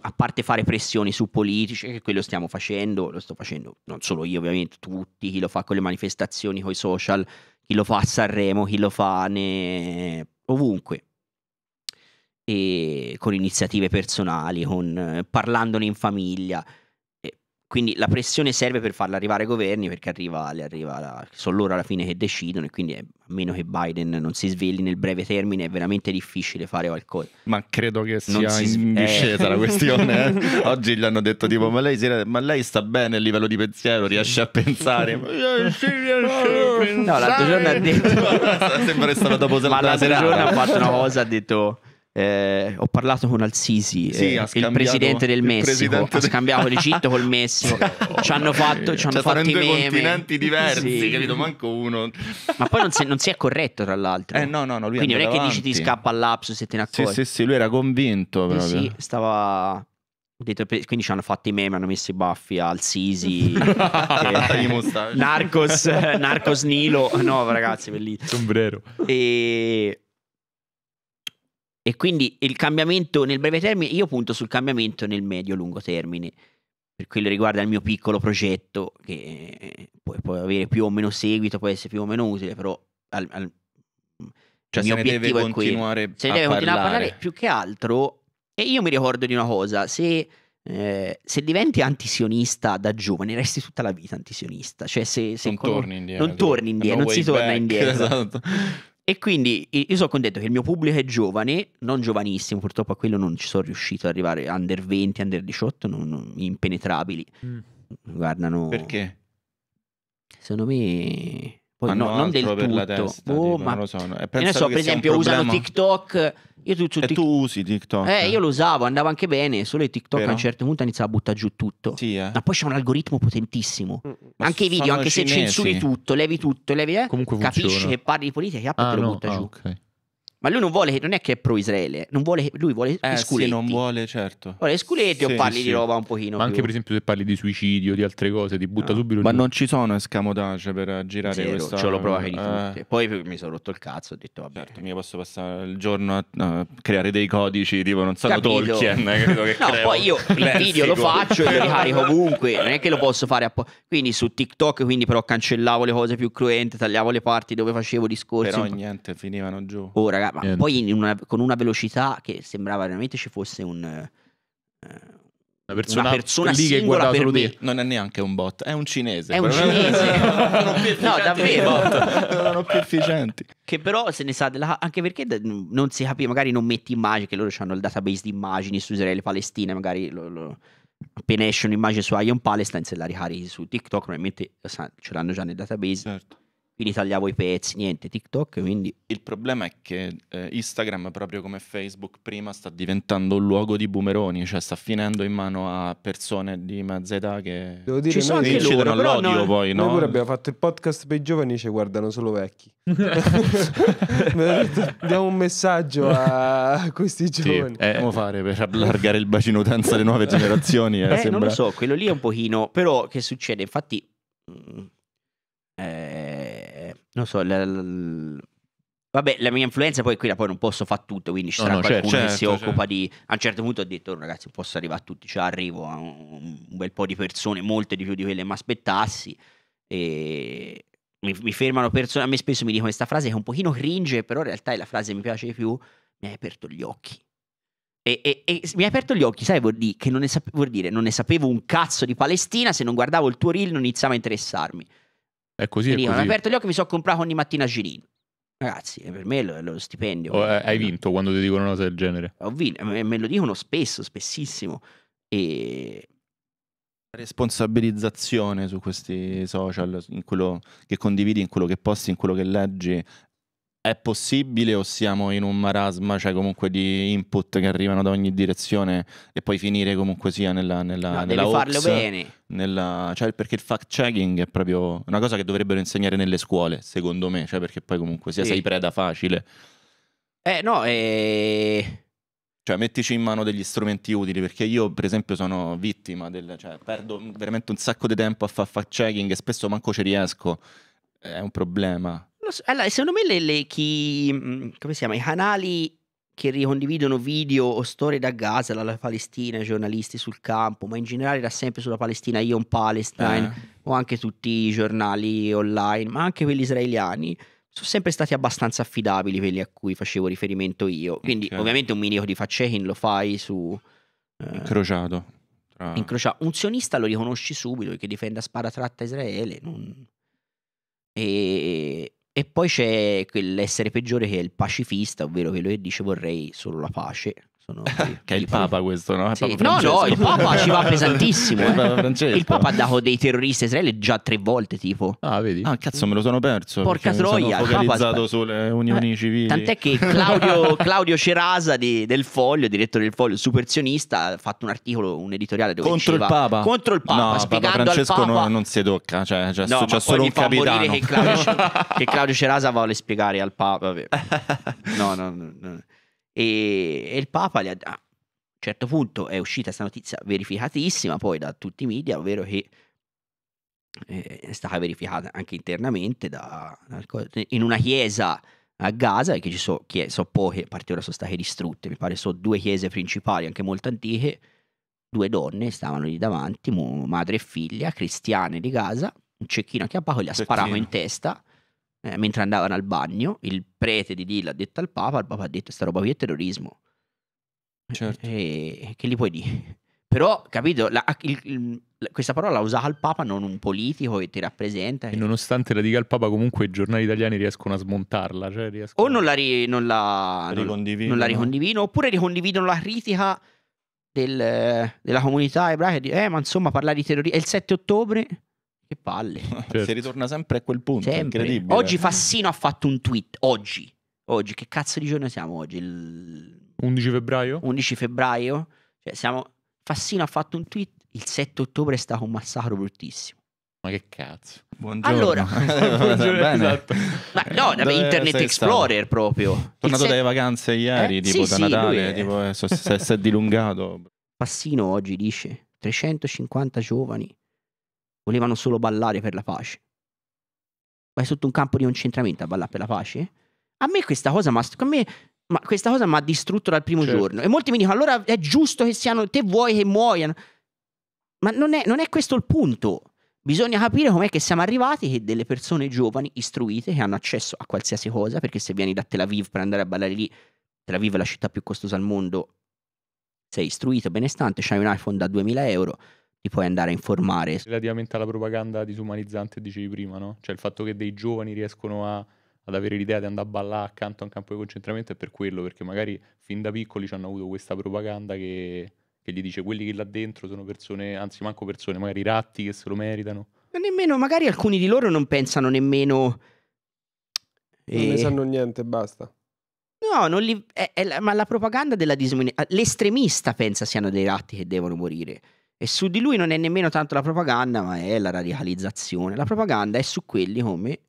Speaker 1: a parte fare pressioni su politici, che quello stiamo facendo, lo sto facendo non solo io ovviamente, tutti, chi lo fa con le manifestazioni, con i social, chi lo fa a Sanremo, chi lo fa ne... ovunque. E con iniziative personali, con, eh, parlandone in famiglia quindi la pressione serve per farla arrivare ai governi perché arriva, arriva la, sono loro alla fine che decidono e quindi eh, a meno che Biden non si svegli nel breve termine è veramente difficile fare qualcosa. Ma credo che sia si... in eh. discesa eh. la questione. Eh?
Speaker 3: Oggi gli hanno detto tipo ma lei, ma lei, sta bene a livello di pensiero,
Speaker 1: riesce a pensare. Ma...
Speaker 3: no, l'altro giorno ha detto... Sembra che stanno dopo la serata. l'altro giorno ha fatto una
Speaker 1: cosa, ha detto eh, ho parlato con Al-Sisi, sì, eh, il presidente del Messico, presidente ha scambiato del... l'Egitto col Messico. oh, ci hanno fatto, ci hanno cioè, fatto i due meme. continenti diversi, sì. capito? Manco uno. Ma poi non si, non si è corretto, tra l'altro. Eh, no, no, no, Quindi non è che avanti. dici ti scappa all'apso se te ne accorgi. Sì, sì, sì, lui era convinto eh, proprio. Sì, stava quindi ci hanno fatto i meme, hanno messo i baffi al Sisi, Narcos, Narcos Nilo, no ragazzi, bellissimo. Sombrero. E e quindi il cambiamento nel breve termine, io punto sul cambiamento nel medio-lungo termine, per quello riguarda il mio piccolo progetto, che eh, può, può, avere più o meno seguito, può essere più o meno utile, però al, al, mm,
Speaker 3: cioè il mio obiettivo è quello. Se ne deve continuare a parlare,
Speaker 1: più che altro, e io mi ricordo di una cosa, se... Eh, se diventi antisionista da giovane, resti tutta la vita antisionista. Cioè, se, se non, con... torni indietro, non torni indietro, no non si back, torna indietro. Esatto. E quindi io sono contento che il mio pubblico è giovane, non giovanissimo, purtroppo a quello non ci sono riuscito ad arrivare, under 20, under 18, non, non, impenetrabili. Mm. Guardano... Perché? Secondo me... Poi no, non del tutto, testa, oh, tipo, ma non lo so. No. Penso so, per esempio, usano TikTok io tu, tu, e tic... tu usi TikTok? Eh, io lo usavo, andava anche bene, solo che TikTok Vero? a un certo punto iniziava a buttare giù tutto. Sì, eh. Ma poi c'è un algoritmo potentissimo. Mm, mm. Ma anche i video, anche cinesi. se censuri tutto, levi tutto, levi eh, capisci che parli di politica e ah, no, ah, giù. Okay. Ma lui non vuole, che, non è che è pro-Israele, non vuole, lui vuole eh, sculetti. Sì, non vuole, certo. Vuole sculetti sì, o parli sì. di roba un pochino Ma anche più. per
Speaker 2: esempio se parli di suicidio, di altre cose, ti butta no. subito Ma non ci sono escamotage per girare Zero, questa... ce l'ho provato di tutte.
Speaker 3: Eh. Poi mi sono rotto il cazzo, ho detto vabbè. Certo, mica posso passare il giorno a no, creare dei codici, tipo non sono Capito. Tolkien, eh, credo che No, poi io il video lo faccio e lo ricarico ovunque, non è che lo
Speaker 1: posso fare a po- Quindi su TikTok, quindi però cancellavo le cose più cruente, tagliavo le parti dove facevo discorsi. Però niente, finivano giù. Oh, raga, ma Bene. poi una, con una velocità che sembrava veramente ci fosse un... Eh, una persona, una persona lì che guarda per me.
Speaker 3: Non è neanche un bot, è un
Speaker 1: cinese. È un cinese. non no, davvero. Erano più efficienti. Che però se ne sa Anche perché non si capisce, magari non metti immagini, che loro hanno il database di immagini su Israele e Palestina, magari lo, lo... appena esce un'immagine su Ion Palestine, se la ricarichi su TikTok, probabilmente ce l'hanno già nel database. Certo quindi tagliavo i pezzi, niente, TikTok, quindi...
Speaker 3: Il problema è che eh, Instagram, proprio come Facebook prima, sta diventando un luogo di boomeroni, cioè sta finendo in mano a persone di mezza età che... Devo dire, ci noi sono loro, all'odio no, poi, no? Noi pure abbiamo fatto il podcast per i giovani ci guardano solo vecchi. Diamo un messaggio a questi giovani. Sì, eh, come fare per allargare il bacino utenza alle nuove generazioni? Eh, eh sembra... non lo so,
Speaker 1: quello lì è un pochino... Però che succede? Infatti... Mh, mm, eh, non so, la, la, la... Vabbè, la mia influenza poi qui la poi non posso fare tutto, quindi ci sarà no, no, qualcuno certo, che si certo, occupa certo. di... A un certo punto ho detto, oh, ragazzi, posso arrivare a tutti, cioè arrivo a un, bel po' di persone, molte di più di quelle che mi aspettassi, e mi, mi fermano persone, a me spesso mi dicono questa frase che è un pochino cringe, però in realtà è la frase che mi piace di più, mi hai aperto gli occhi. E, e, e, mi hai aperto gli occhi, sai, vuol dire che non ne, sape- vuol dire, non ne sapevo un cazzo di Palestina, se non guardavo il tuo reel non iniziava a interessarmi. È così. Quindi, è così. Ho aperto gli occhi e mi sono comprato ogni mattina a Ragazzi, eh, per me è lo, lo stipendio. Oh, hai
Speaker 2: vinto quando ti dicono una cosa del genere? Ho vinto, me lo dicono spesso,
Speaker 3: spessissimo. E responsabilizzazione su questi social, in quello che condividi, in quello che posti, in quello che leggi, è possibile o siamo in un marasma, cioè comunque di input che arrivano da ogni direzione e poi finire comunque sia nella... nella, no, nella devi Ox, farlo bene. Nella, cioè perché il fact checking è proprio una cosa che dovrebbero insegnare nelle scuole, secondo me, cioè perché poi comunque sia sì. sei preda facile. Eh no, eh... Cioè, mettici in mano degli strumenti utili, perché io, per esempio, sono vittima del... Cioè, perdo veramente un sacco di tempo a fare fact checking e spesso manco ci riesco. È un problema.
Speaker 1: So, allora, secondo me le, le chi, mm, come si chiama, i canali che ricondividono video o storie da Gaza, dalla Palestina, giornalisti sul campo, ma in generale da sempre sulla Palestina, io un Palestine, eh. o anche tutti i giornali online, ma anche quelli israeliani, sono sempre stati abbastanza affidabili quelli a cui facevo riferimento io. Quindi okay. ovviamente un minico di fact-checking lo fai su... Eh, incrociato. Tra... incrociato. Un sionista lo riconosci subito, che difende a spara tratta Israele, non... E e poi c'è quell'essere peggiore che è il pacifista, ovvero quello che dice vorrei solo la pace, sono... che è il Papa questo, no? Sì. no, no, il Papa ci va pesantissimo. eh. Il Papa ha dato dei terroristi a Israele già tre volte, tipo. Ah, vedi? Ah, cazzo, me lo sono perso. Porca troia, il Papa focalizzato sulle unioni eh, civili. Tant'è che Claudio, Claudio Cerasa di, del Foglio, direttore del Foglio, superzionista, ha fatto un articolo, un editoriale dove contro diceva, il Papa. Contro il Papa, no, Papa Francesco Papa... No,
Speaker 3: non si tocca, cioè, cioè no, c'è solo un capitano. Che Claudio,
Speaker 1: che Claudio Cerasa vuole spiegare al Papa. No, no, no. no. E, e il Papa li ha, a un certo punto è uscita questa notizia verificatissima poi da tutti i media, ovvero che eh, è stata verificata anche internamente da, in una chiesa a Gaza, che ci sono so poche, a parte ora sono state distrutte, mi pare sono due chiese principali, anche molto antiche, due donne stavano lì davanti, madre e figlia, cristiane di Gaza, un cecchino a chiappaco gli ha sparato in testa eh, mentre andavano al bagno, il prete di lì l'ha detta al Papa, il Papa ha detto sta roba qui è terrorismo. Certo. E, che gli puoi dire? Però, capito, la, il, il, questa parola la usava il Papa, non un politico che ti rappresenta. E che...
Speaker 2: nonostante la dica il Papa, comunque i giornali italiani riescono a smontarla. Cioè riescono
Speaker 1: o non la, ri, non, la, ricondividono. non la ricondividono, oppure ricondividono la critica del, della comunità ebraica. Di, eh, ma insomma, parlare di terrorismo. È il 7 ottobre che palle. Certo. Si ritorna sempre a quel punto. Sempre. Incredibile. Oggi Fassino ha fatto un tweet. Oggi. Oggi. Che cazzo di giorno siamo oggi? Il... 11 febbraio? 11 febbraio. Cioè, siamo... Fassino ha fatto un tweet. Il 7 ottobre è stato un massacro bruttissimo. Ma che cazzo? Buongiorno. Allora, Buongiorno, esatto. Ma no, da Internet Explorer stato? proprio. Tornato set... dalle
Speaker 3: vacanze ieri, eh? tipo sì, da sì, Natale, è... tipo, si
Speaker 1: è dilungato. Fassino oggi dice 350 giovani Volevano solo ballare per la pace. Vai sotto un campo di concentramento a ballare per la pace? A me questa cosa, ma, a me, ma questa cosa mi ha distrutto dal primo certo. giorno. E molti mi dicono, allora è giusto che siano, te vuoi che muoiano. Ma non è, non è questo il punto. Bisogna capire com'è che siamo arrivati che delle persone giovani, istruite, che hanno accesso a qualsiasi cosa, perché se vieni da Tel Aviv per andare a ballare lì, Tel Aviv è la città più costosa al mondo, sei istruito, benestante, hai un iPhone da 2000 euro, ti puoi andare a informare.
Speaker 2: Relativamente alla propaganda disumanizzante dicevi prima, no? Cioè il fatto che dei giovani riescono a, ad avere l'idea di andare a ballare accanto a un campo di concentramento è per quello, perché magari fin da piccoli ci hanno avuto questa propaganda che, che gli dice quelli che là dentro sono persone, anzi manco persone, magari ratti che se lo meritano.
Speaker 1: Ma nemmeno, magari alcuni di loro non pensano nemmeno... Eh... Non ne sanno niente, basta. No, li, è, è la, ma la propaganda della disumanizzante... L'estremista pensa siano dei ratti che devono morire e su di lui non è nemmeno tanto la propaganda, ma è la radicalizzazione. La propaganda è su quelli come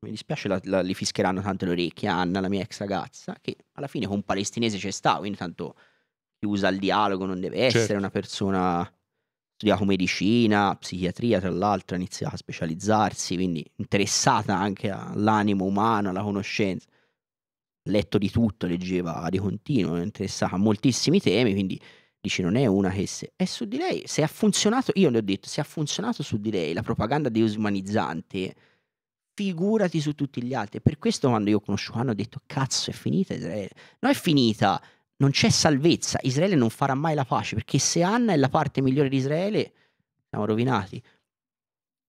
Speaker 1: mi dispiace, la, la, li fischeranno tanto le orecchie. Anna, la mia ex ragazza, che alla fine con un palestinese c'è stato, quindi tanto chiusa al dialogo non deve essere certo. una persona studiato medicina, psichiatria, tra l'altro, ha iniziato a specializzarsi, quindi interessata anche all'animo umano, alla conoscenza. Letto di tutto, leggeva di continuo, interessata a moltissimi temi, quindi Dici, non è una che se, è su di lei. Se ha funzionato, io le ho detto, se ha funzionato su di lei la propaganda deusumanizzante, figurati su tutti gli altri. Per questo quando io ho conosciuto hanno detto, cazzo, è finita Israele. No, è finita, non c'è salvezza. Israele non farà mai la pace, perché se Anna è la parte migliore di Israele, siamo rovinati.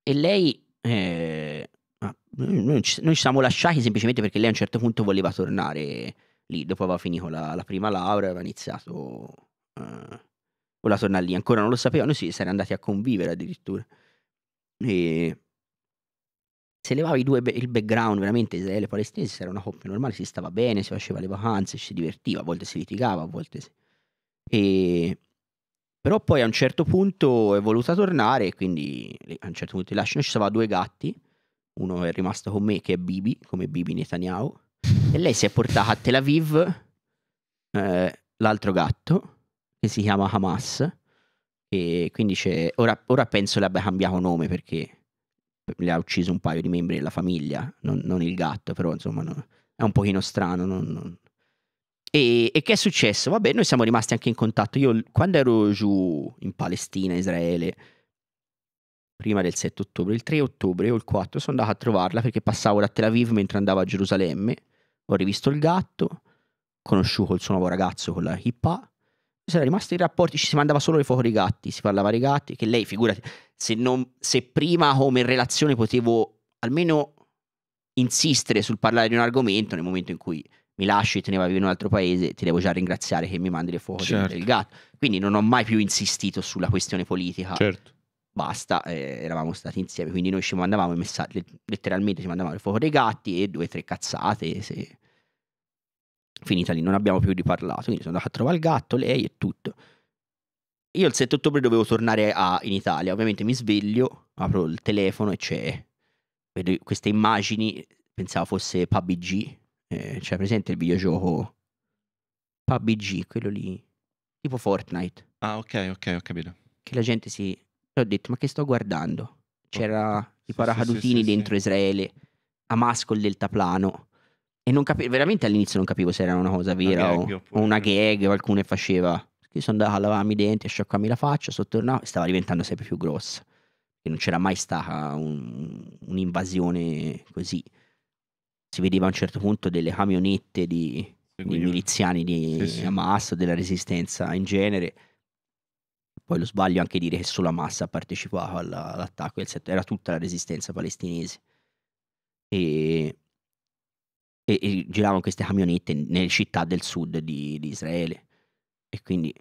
Speaker 1: E lei... Eh, ah, noi ci, noi ci siamo lasciati semplicemente perché lei a un certo punto voleva tornare lì, dopo aveva finito la, la prima laurea, aveva iniziato eh, voleva tornare lì, ancora non lo sapevano, sì, si erano andati a convivere addirittura. E se levavi be- il background veramente Israele e palestinese, era una coppia normale, si stava bene, si faceva le vacanze, ci si divertiva, a volte si litigava, a volte si... E... Però poi a un certo punto è voluta tornare, quindi a un certo punto lasciano, ci sono due gatti, uno è rimasto con me che è Bibi, come Bibi Netanyahu, e lei si è portata a Tel Aviv eh, l'altro gatto che si chiama Hamas, e quindi c'è, ora, ora penso le abbia cambiato nome perché le ha ucciso un paio di membri della famiglia, non, non il gatto, però insomma no, è un pochino strano. Non, non... E, e, che è successo? Vabbè, noi siamo rimasti anche in contatto. Io quando ero giù in Palestina, Israele, prima del 7 ottobre, il 3 ottobre o il 4, sono andato a trovarla perché passavo da Tel Aviv mentre andavo a Gerusalemme, ho rivisto il gatto, conosciuto il suo nuovo ragazzo con la hippa era rimasto i rapporti, ci si mandava solo le foto dei gatti, si parlava dei gatti, che lei, figurati, se, non, se prima come relazione potevo almeno insistere sul parlare di un argomento, nel momento in cui mi lasci e te ne vai in un altro paese, ti devo già ringraziare che mi mandi le foto certo. del gatto. Quindi non ho mai più insistito sulla questione politica. Certo. Basta, eh, eravamo stati insieme, quindi noi ci mandavamo i messaggi, letteralmente ci mandavamo le foto dei gatti e due o tre cazzate. Se Finita lì, non abbiamo più riparlato, quindi sono andato a trovare il gatto, lei e tutto. Io il 7 ottobre dovevo tornare a, in Italia, ovviamente mi sveglio, apro il telefono e c'è vedo queste immagini, pensavo fosse PUBG, eh, cioè presente il videogioco PUBG, quello lì, tipo Fortnite. Ah ok, ok, ho capito. Che la gente si... ho detto, ma che sto guardando? C'era oh. i paracadutini sì, sì, sì, dentro Israele, Hamas col deltaplano, e non capivo, veramente all'inizio non capivo se era una cosa vera una gag, o, o, una gag, qualcuno faceva. Io sono andato a lavarmi i denti, a sciacquarmi la faccia, sono tornato e stava diventando sempre più grossa. E non c'era mai stata un, un'invasione così. Si vedeva a un certo punto delle camionette di, di miliziani di sì, sì. Hamas, della resistenza in genere. Poi lo sbaglio anche dire che solo Hamas ha partecipato all'attacco, era tutta la resistenza palestinese. E e, e giravano queste camionette nelle città del sud di, di Israele. E quindi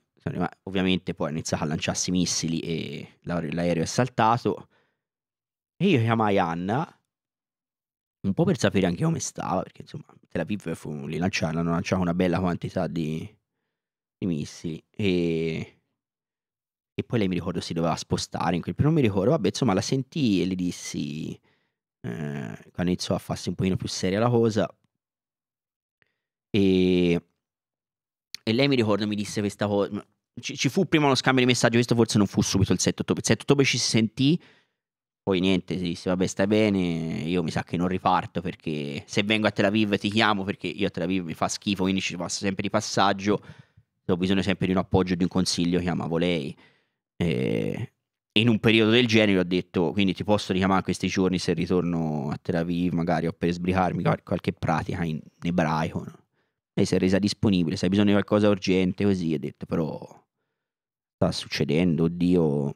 Speaker 1: ovviamente poi ha iniziato a lanciarsi missili e l'aereo è saltato. E io chiamai Anna un po' per sapere anche come stava, perché insomma Tel Aviv fu, li lanciarono, hanno lanciato una bella quantità di, di missili e, e, poi lei mi ricordo si doveva spostare in quel primo, mi ricordo, vabbè insomma la sentì e le dissi eh, quando iniziò a farsi un pochino più seria la cosa e, e lei mi ricordo mi disse questa cosa. Ci, ci, fu prima uno scambio di messaggio questo forse non fu subito il 7 ottobre. Il 7 ottobre ci si sentì, poi niente, si disse vabbè stai bene, io mi sa che non riparto perché se vengo a Tel Aviv ti chiamo perché io a Tel Aviv mi fa schifo, quindi ci passo sempre di passaggio, ho bisogno sempre di un appoggio, di un consiglio, chiamavo lei. E in un periodo del genere ho detto quindi ti posso richiamare questi giorni se ritorno a Tel Aviv magari o per sbricarmi qualche pratica in ebraico no? Lei si è resa disponibile, se hai bisogno di qualcosa urgente, così, ha detto, però sta succedendo, oddio.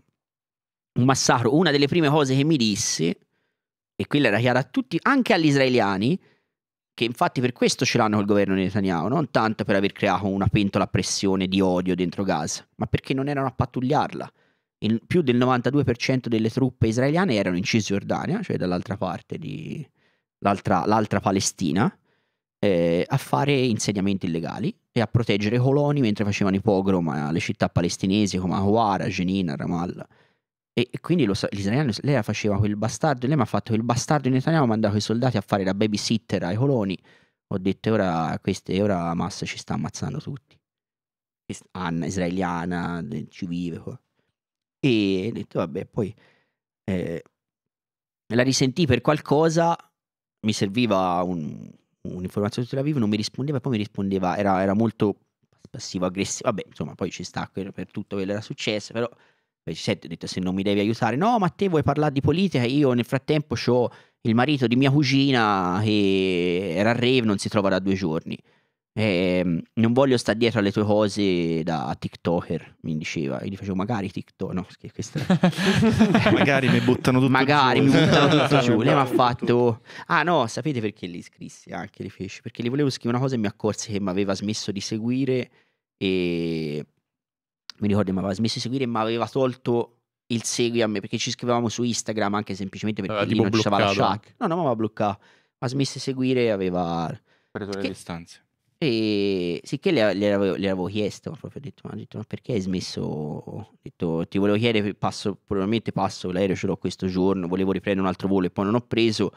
Speaker 1: Un massacro, una delle prime cose che mi disse, e quella era chiara a tutti, anche agli israeliani, che infatti per questo ce l'hanno col governo Netanyahu, non tanto per aver creato una pentola a pressione di odio dentro Gaza, ma perché non erano a pattugliarla. Il, più del 92% delle truppe israeliane erano in Cisgiordania, cioè dall'altra parte di l'altra, l'altra Palestina, eh, a fare insediamenti illegali e a proteggere i coloni mentre facevano i pogrom alle città palestinesi come Hawara, Jenin, Ramallah. E, e quindi lo, l'israeliano, lei faceva quel bastardo, lei mi ha fatto quel bastardo in italiano, ha mandato i soldati a fare da babysitter ai coloni. Ho detto ora queste, ora Hamas ci sta ammazzando tutti. Anna, israeliana, ci vive qua. E ho detto vabbè, poi eh, la risentì per qualcosa, mi serviva un, un'informazione su Tel Aviv, non mi rispondeva, poi mi rispondeva, era, era molto passivo aggressivo, vabbè, insomma, poi ci sta per, tutto quello che era successo, però poi ci sento, ho detto se non mi devi aiutare, no, ma te vuoi parlare di politica, io nel frattempo ho il marito di mia cugina che era a rave, non si trova da due giorni. E ehm, non voglio stare dietro alle tue cose da TikToker, mi diceva. E gli facevo magari TikTok, no, questa... magari mi buttano tutto magari giù. mi buttano tutto giù. Lei mi ha fatto "Ah no, sapete perché li scrissi anche li feci? Perché li volevo scrivere una cosa e mi accorsi che mi aveva smesso di seguire e mi ricordo che mi aveva smesso di seguire e mi aveva tolto il segui a me perché ci scrivevamo su Instagram anche semplicemente perché allora, lì non ci stava la chat. No, no, ma mi ha bloccato. Ma ha smesso di seguire e aveva preso le distanze e sicché le, le, avevo, le avevo chiesto, proprio ho detto, ma, ho detto, ma perché hai smesso? Ho detto, ti volevo chiedere, passo, probabilmente passo, l'aereo ce l'ho questo giorno, volevo riprendere un altro volo e poi non ho preso,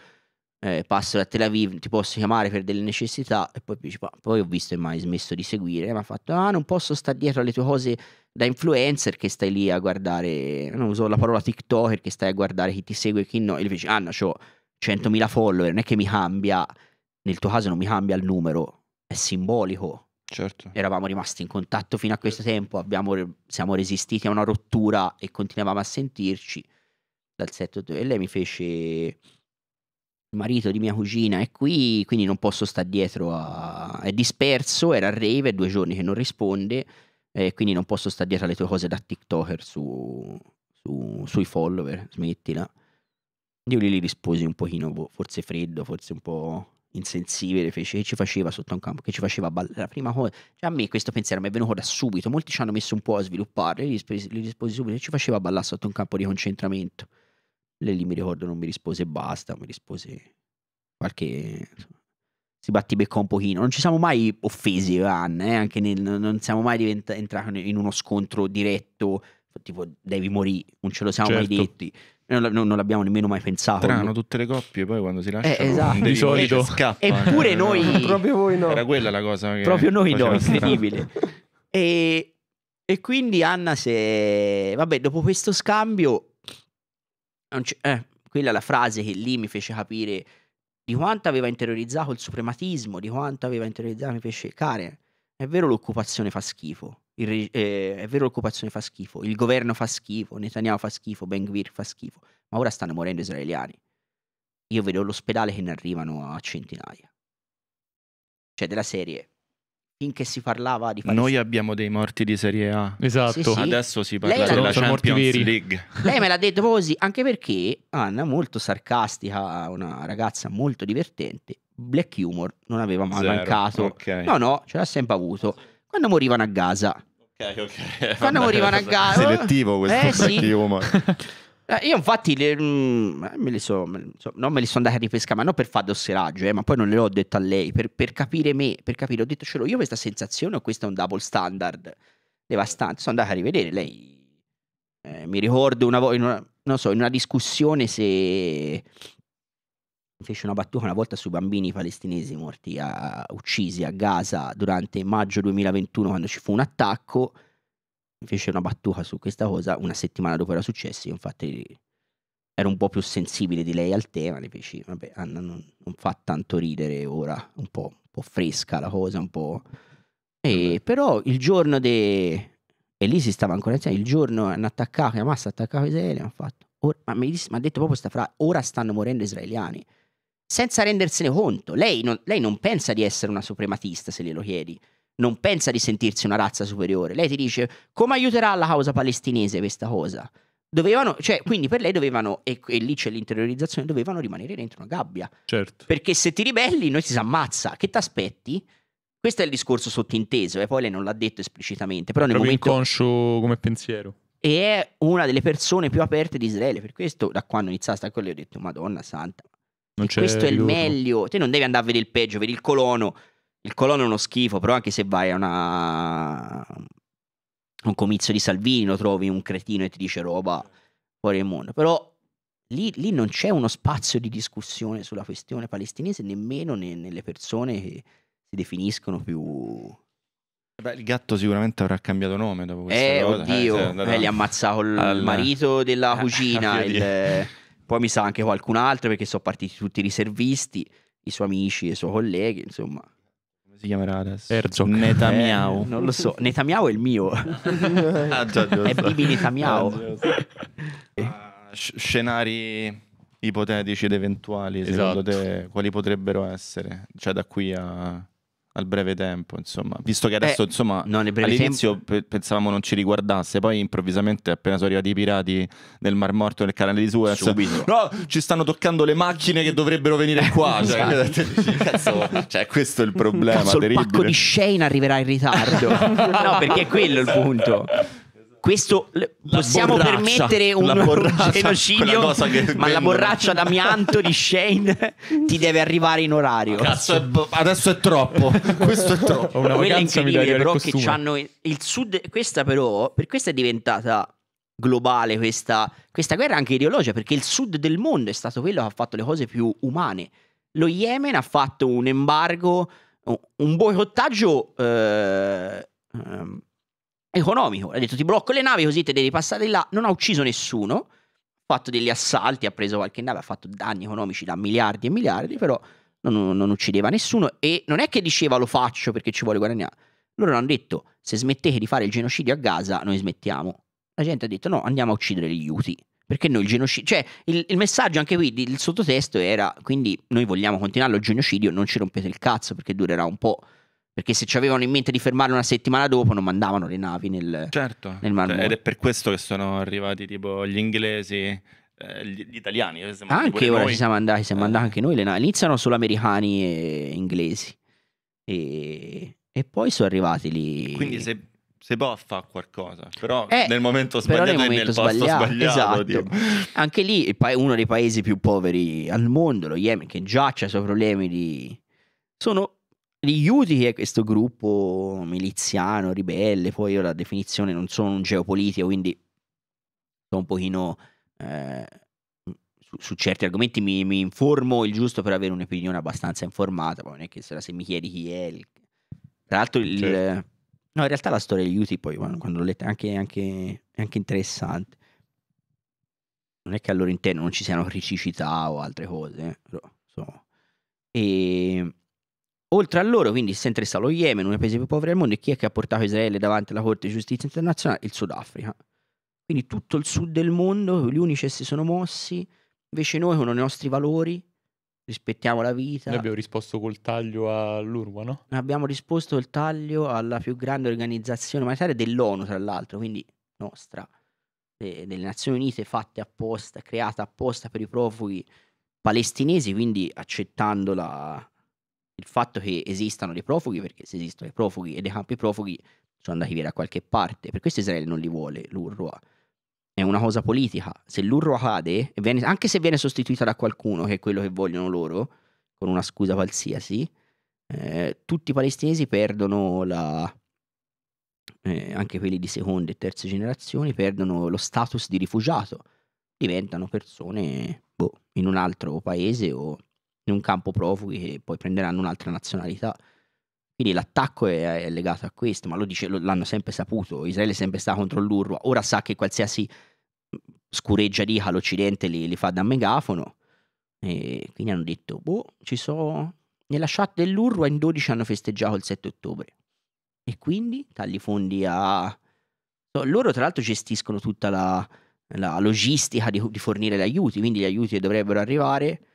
Speaker 1: eh, passo da Tel Aviv, ti posso chiamare per delle necessità e poi, poi ho visto e mai smesso di seguire, mi ha fatto, ah non posso stare dietro alle tue cose da influencer che stai lì a guardare, non uso la parola TikToker che stai a guardare chi ti segue e chi no, e invece no, ho 100.000 follower, non è che mi cambia, nel tuo caso non mi cambia il numero simbolico. Certo. Eravamo rimasti in contatto fino a questo tempo, abbiamo, siamo resistiti a una rottura e continuavamo a sentirci dal 7 e lei mi fece il marito di mia cugina è qui, quindi non posso stare dietro a... è disperso, era a rave, è due giorni che non risponde, eh, quindi non posso stare dietro alle tue cose da TikToker su, su, sui follower, smettila. Io lì gli risposi un pochino, boh, forse freddo, forse un po' insensibile fece, che ci faceva sotto un campo, che ci faceva ballare. La prima cosa, cioè a me questo pensiero mi è venuto da subito, molti ci hanno messo un po' a sviluppare, gli risposi, gli risposi subito, che ci faceva ballare sotto un campo di concentramento. Lei lì mi ricordo non mi rispose basta, mi rispose qualche... Si batti battibecca un pochino, non ci siamo mai offesi, Van, eh? anche nel, non siamo mai diventa, entrati in uno scontro diretto, tipo devi morire, non ce lo siamo certo. mai detti non, non, l'abbiamo nemmeno mai pensato. Strano, tutte le coppie poi quando si lasciano eh, esatto. di solito scappano. Eppure noi...
Speaker 2: proprio voi no.
Speaker 3: Era quella la cosa che... Proprio noi no, incredibile.
Speaker 1: e, e quindi Anna se... Vabbè, dopo questo scambio... Eh, quella è la frase che lì mi fece capire di quanto aveva interiorizzato il suprematismo, di quanto aveva interiorizzato, mi fece... Karen, è vero l'occupazione fa schifo, il, eh, è vero l'occupazione fa schifo, il governo fa schifo, Netanyahu fa schifo, Ben Gvir fa schifo, ma ora stanno morendo israeliani. Io vedo l'ospedale che ne arrivano a centinaia. Cioè della serie, finché si parlava di Palestina. Noi abbiamo dei morti di Serie A. Esatto. Sì, sì. Adesso si
Speaker 3: parla Lei della Champions League.
Speaker 1: Lei me l'ha detto così, anche perché Anna, molto sarcastica, una ragazza molto divertente, black humor non aveva mai Zero. mancato. Okay. No, no, ce l'ha sempre avuto quando morivano a Gaza.
Speaker 3: Ok, ok. Quando morivano a Gaza. Selettivo questo eh, sì.
Speaker 1: Eh, io infatti le, mm, me le so, me le so, non me le sono andate a ripescare, ma non per fare dosseraggio, eh, ma poi non le ho detto a lei, per, per capire me, per capire, ho detto ce l'ho io questa sensazione o questo è un double standard devastante, sono andato a rivedere lei, eh, mi ricordo una volta, non so, in una discussione se fece una battuta una volta sui bambini palestinesi morti a, uccisi a Gaza durante maggio 2021 quando ci fu un attacco. Fece una battuta su questa cosa una settimana dopo era successo. infatti ero un po' più sensibile di lei al tema. Le feci, vabbè, Anna non, non fa tanto ridere ora, un po', un po', fresca la cosa, un po'. E, però il giorno de... E lì si stava ancora insieme, il giorno hanno attaccato, Hamas ha attaccato Israele, hanno fatto... ma, mi, ha detto proprio questa frase, ora stanno morendo israeliani senza rendersene conto. Lei non, lei non pensa di essere una suprematista se glielo chiedi, non pensa di sentirsi una razza superiore. Lei ti dice come aiuterà la causa palestinese questa cosa. Dovevano, cioè, quindi per lei dovevano, e, e, lì c'è l'interiorizzazione, dovevano rimanere dentro una gabbia. Certo. Perché se ti ribelli noi si ammazza, che ti aspetti? Questo è il discorso sottinteso, e eh, poi lei non l'ha detto esplicitamente, però nel Proprio momento...
Speaker 2: inconscio come
Speaker 1: pensiero e è una delle persone più aperte di Israele. Per questo, da quando ho iniziato a stare con lei, ho detto: Madonna santa, questo è il meglio. Te non devi andare a vedere il peggio, vedi il colono. Il colono è uno schifo, però anche se vai a una... un comizio di Salvini lo trovi un cretino e ti dice roba fuori del mondo. Però lì, lì non c'è uno spazio di discussione sulla questione palestinese, nemmeno ne, nelle persone che si definiscono più...
Speaker 3: Eh beh, il gatto sicuramente avrà cambiato nome dopo questa Eh, cosa. Eh, oddio, eh, cioè, eh, li ha ammazzato
Speaker 1: il al... marito della ah, cugina. il... Poi mi sa anche qualcun altro perché sono partiti tutti i riservisti, i suoi amici, i suoi colleghi, insomma. Come si
Speaker 3: chiamerà adesso? Herzog. Netanyahu. Eh,
Speaker 1: non lo so, Netanyahu è il mio. ah, già,
Speaker 3: è Bibi Netanyahu. Ah, uh, scenari ipotetici ed eventuali, esatto. secondo te, quali potrebbero essere? Cioè da qui a al breve tempo, insomma. Visto che adesso, Beh, insomma, all'inizio tempo... pensavamo non ci riguardasse, poi improvvisamente appena sono arrivati i pirati nel Mar Morto nel canale di Suez, Subito. no, ci stanno toccando le macchine che dovrebbero venire qua, cioè, esatto.
Speaker 1: cazzo, cioè questo è il problema, Cazzo, terribile. il pacco di Shane arriverà in ritardo. no, perché è quello il punto questo possiamo permettere un, un genocidio, che, ma la borraccia d'amianto di Shane ti deve arrivare in orario. Cazzo, è, adesso è troppo. questo è troppo. Una Quella incredibile, però, che c'hanno il sud. Questa, però, per questa è diventata globale questa, questa guerra anche ideologica, perché il sud del mondo è stato quello che ha fatto le cose più umane. Lo Yemen ha fatto un embargo, un boicottaggio. Eh, ehm, economico. Ha detto ti blocco le navi così te devi passare là. Non ha ucciso nessuno, ha fatto degli assalti, ha preso qualche nave, ha fatto danni economici da miliardi e miliardi, però non, non uccideva nessuno e non è che diceva lo faccio perché ci vuole guadagnare. Loro hanno detto se smettete di fare il genocidio a Gaza noi smettiamo. La gente ha detto no, andiamo a uccidere gli Houthi. Perché noi il genocidio, cioè il, il, messaggio anche qui, il sottotesto era quindi noi vogliamo continuare il genocidio, non ci rompete il cazzo perché durerà un po'. Perché se ci avevano in mente di fermarlo una settimana dopo non mandavano le navi nel, certo, nel Mar cioè, Nord. Ed è per questo che sono
Speaker 3: arrivati tipo gli inglesi eh, gli italiani. Anche ora noi. ci siamo
Speaker 1: andati, siamo eh. andati anche noi. Le, navi. iniziano solo americani e inglesi. E, e poi sono arrivati lì. Quindi
Speaker 3: se, se può fare qualcosa, però eh, nel momento sbagliato nel momento sbagliato, sbagliato esatto.
Speaker 1: Anche lì uno dei paesi più poveri al mondo, lo Yemen, che già ha i suoi problemi di... Sono gli Uti, è questo gruppo miliziano, ribelle, poi io la definizione non sono un geopolitico, quindi sono un pochino... Eh, su, su, certi argomenti mi, mi, informo il giusto per avere un'opinione abbastanza informata, ma non è che se, se mi chiedi chi è... Il... Tra l'altro il... Certo. No, in realtà la storia degli Uti poi, quando l'ho letta, è anche, anche, anche interessante non è che al loro interno non ci siano criticità o altre cose. Eh? insomma. E Oltre a loro, quindi, si è interessato lo Yemen, uno dei paesi più poveri al mondo, e chi è che ha portato Israele davanti alla Corte di Giustizia Internazionale? Il Sudafrica. Quindi tutto il sud del mondo, gli unici che si sono mossi, invece noi con i nostri valori rispettiamo la vita. Noi abbiamo risposto col taglio all'Urwa, no? Abbiamo risposto col taglio alla più grande organizzazione umanitaria dell'ONU, tra l'altro, quindi nostra, delle Nazioni Unite, fatte apposta, creata apposta per i profughi palestinesi, quindi accettando la, il fatto che esistano dei profughi, perché se esistono i profughi e dei campi profughi sono andati via da qualche parte, per questo Israele non li vuole, l'Urwa. È una cosa politica. Se l'Urwa cade, viene, anche se viene sostituita da qualcuno, che è quello che vogliono loro, con una scusa qualsiasi, eh, tutti i palestinesi perdono la, eh, anche quelli di seconda e terza generazione perdono lo status di rifugiato, diventano persone boh, in un altro paese o in un campo profughi che poi prenderanno un'altra nazionalità. Quindi l'attacco è, è legato a questo, ma lo dice, lo, l'hanno sempre saputo, Israele è sempre stato contro l'URWA, ora sa che qualsiasi mm, scureggiarica l'Occidente li, li fa da megafono, e quindi hanno detto, boh, ci sono... Nella chat dell'URWA in 12 hanno festeggiato il 7 ottobre. E quindi tagli fondi a... Loro tra l'altro gestiscono tutta la, la logistica di, di fornire gli aiuti, quindi gli aiuti dovrebbero arrivare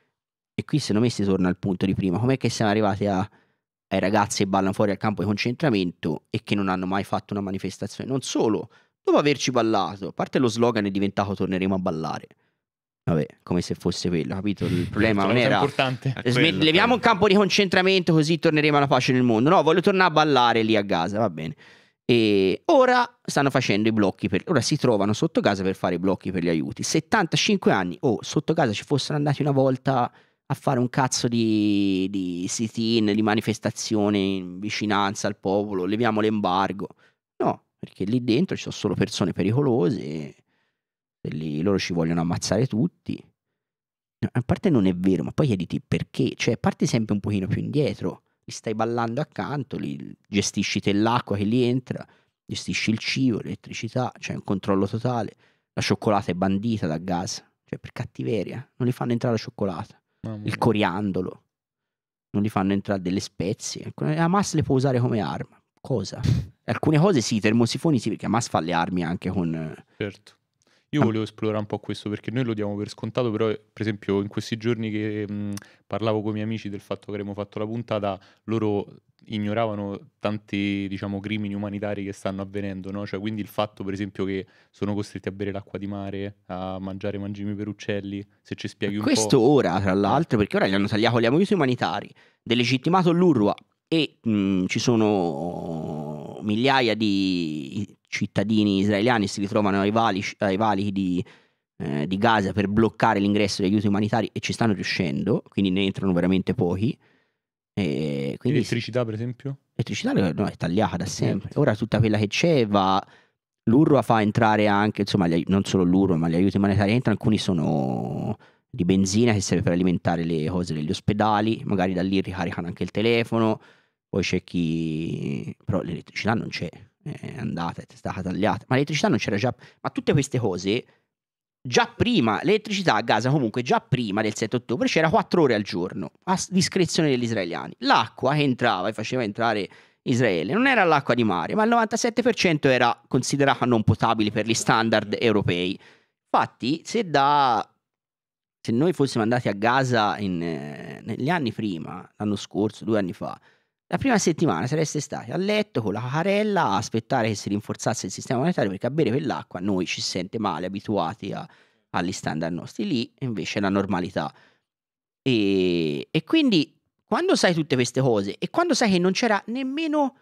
Speaker 1: e qui secondo me si torna al punto di prima, com'è che siamo arrivati a, ai ragazzi che ballano fuori al campo di concentramento e che non hanno mai fatto una manifestazione. Non solo, dopo averci ballato, a parte lo slogan è diventato torneremo a ballare. Vabbè, come se fosse quello, capito? Il problema certo, non era importante. Eh, smet- leviamo un campo di concentramento così torneremo alla pace nel mondo. No, voglio tornare a ballare lì a Gaza, va bene. E ora stanno facendo i blocchi, per... ora si trovano sotto casa per fare i blocchi per gli aiuti. 75 anni, oh, sotto casa ci fossero andati una volta a fare un cazzo di, di sit-in, di manifestazione in vicinanza al popolo, leviamo l'embargo. No, perché lì dentro ci sono solo persone pericolose, lì loro ci vogliono ammazzare tutti. A parte non è vero, ma poi chiediti perché, cioè parti sempre un pochino più indietro, li stai ballando accanto, li gestisci te l'acqua che li entra, gestisci il cibo, l'elettricità, c'è cioè un controllo totale. La cioccolata è bandita da gas, cioè per cattiveria, non li fanno entrare la cioccolata il coriandolo. Non gli fanno entrare delle spezie. Eh, Hamas le può usare come arma. Cosa? Alcune cose sì, i termosifoni sì, perché Hamas fa le armi anche con... Eh,
Speaker 2: certo. Io ah. volevo esplorare un po' questo perché noi lo diamo per scontato, però eh, per esempio in questi giorni che mh, mm, parlavo con i miei amici del fatto che avremmo fatto la puntata, loro ignoravano tanti diciamo, crimini umanitari che stanno avvenendo, no? cioè, quindi il fatto per esempio che sono costretti a bere l'acqua di mare, a mangiare mangimi per uccelli, se ci spieghi un Questo po'... Questo
Speaker 1: ora tra l'altro, perché ora gli hanno tagliato gli aiuti umanitari, delegittimato l'URWA e mh, ci sono migliaia di cittadini israeliani che si ritrovano ai vali, ai valichi di, eh, di Gaza per bloccare l'ingresso degli aiuti umanitari e ci stanno riuscendo, quindi ne entrano veramente pochi. E quindi Elettricità, per esempio? Elettricità no, è tagliata da sempre. Ora tutta quella che c'è va. L'URWA fa entrare anche, insomma, gli, non solo l'URWA, ma gli aiuti umanitari entrano. Alcuni sono di benzina che serve per alimentare le cose degli ospedali. Magari da lì ricaricano anche il telefono. Poi c'è chi. però l'elettricità non c'è. È andata, è stata tagliata. Ma l'elettricità non c'era già. Ma tutte queste cose già prima, l'elettricità a Gaza comunque già prima del 7 ottobre c'era 4 ore al giorno a discrezione degli israeliani. L'acqua che entrava e faceva entrare Israele non era l'acqua di mare, ma il 97% era considerata non potabile per gli standard europei. Infatti, se, da, se noi fossimo andati a Gaza in, eh, negli anni prima, l'anno scorso, due anni fa, la prima settimana sareste stati a letto con la carella a aspettare che si rinforzasse il sistema monetario perché a bere quell'acqua noi ci si sente male, abituati a, agli standard nostri, lì invece è la normalità. E, e quindi quando sai tutte queste cose e quando sai che non c'era nemmeno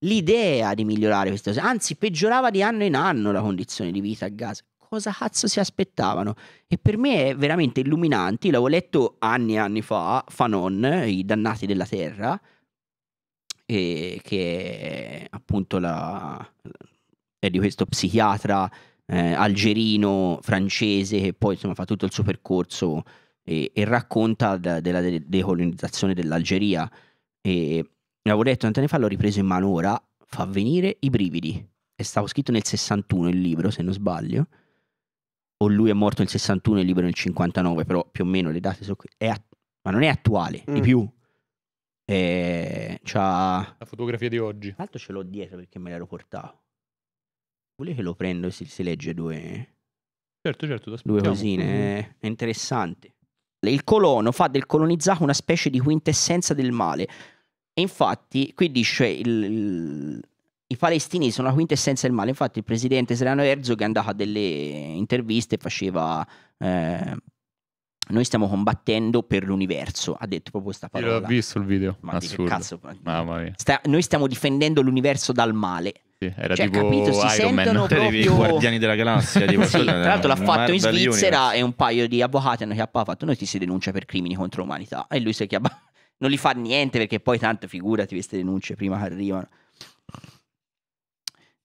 Speaker 1: l'idea di migliorare queste cose, anzi peggiorava di anno in anno la condizione di vita a gas, cosa cazzo si aspettavano? E per me è veramente illuminante, l'avevo letto anni e anni fa, Fanon, i dannati della terra, e che appunto la, è di questo psichiatra eh, algerino francese che poi insomma, fa tutto il suo percorso e, e racconta da, della decolonizzazione dell'Algeria e l'avevo detto tanti anni fa l'ho ripreso in mano ora fa venire i brividi è stato scritto nel 61 il libro se non sbaglio o lui è morto nel 61 e il libro nel 59 però più o meno le date sono qui ma non è attuale mm. di più e c'ha... La fotografia di oggi. Tra l'altro ce l'ho dietro perché me l'ero portato. Vuole che lo prendo e si, si legge due... Certo, certo, Due cosine. È interessante. Il colono fa del colonizzato una specie di quintessenza del male. E infatti, qui dice il, il i palestinesi sono la quintessenza del male. Infatti, il presidente Serrano Herzog andava a delle interviste e faceva eh, noi stiamo combattendo per l'universo, ha detto proprio questa parola. Io l'ho visto il video.
Speaker 2: Ma Assurdo. Cazzo,
Speaker 1: Mamma mia. Sta, noi stiamo difendendo l'universo dal male. Sì, era cioè, tipo capito, si Iron Man, proprio... i guardiani della
Speaker 3: galassia. Tipo, sì, tra l'altro l'ha fatto in Svizzera e
Speaker 1: un paio di avvocati hanno chiappato, fatto noi ti si denuncia per crimini contro l'umanità e lui si è chiamato. Non li fa niente perché poi tanto figurati queste denunce prima che arrivano.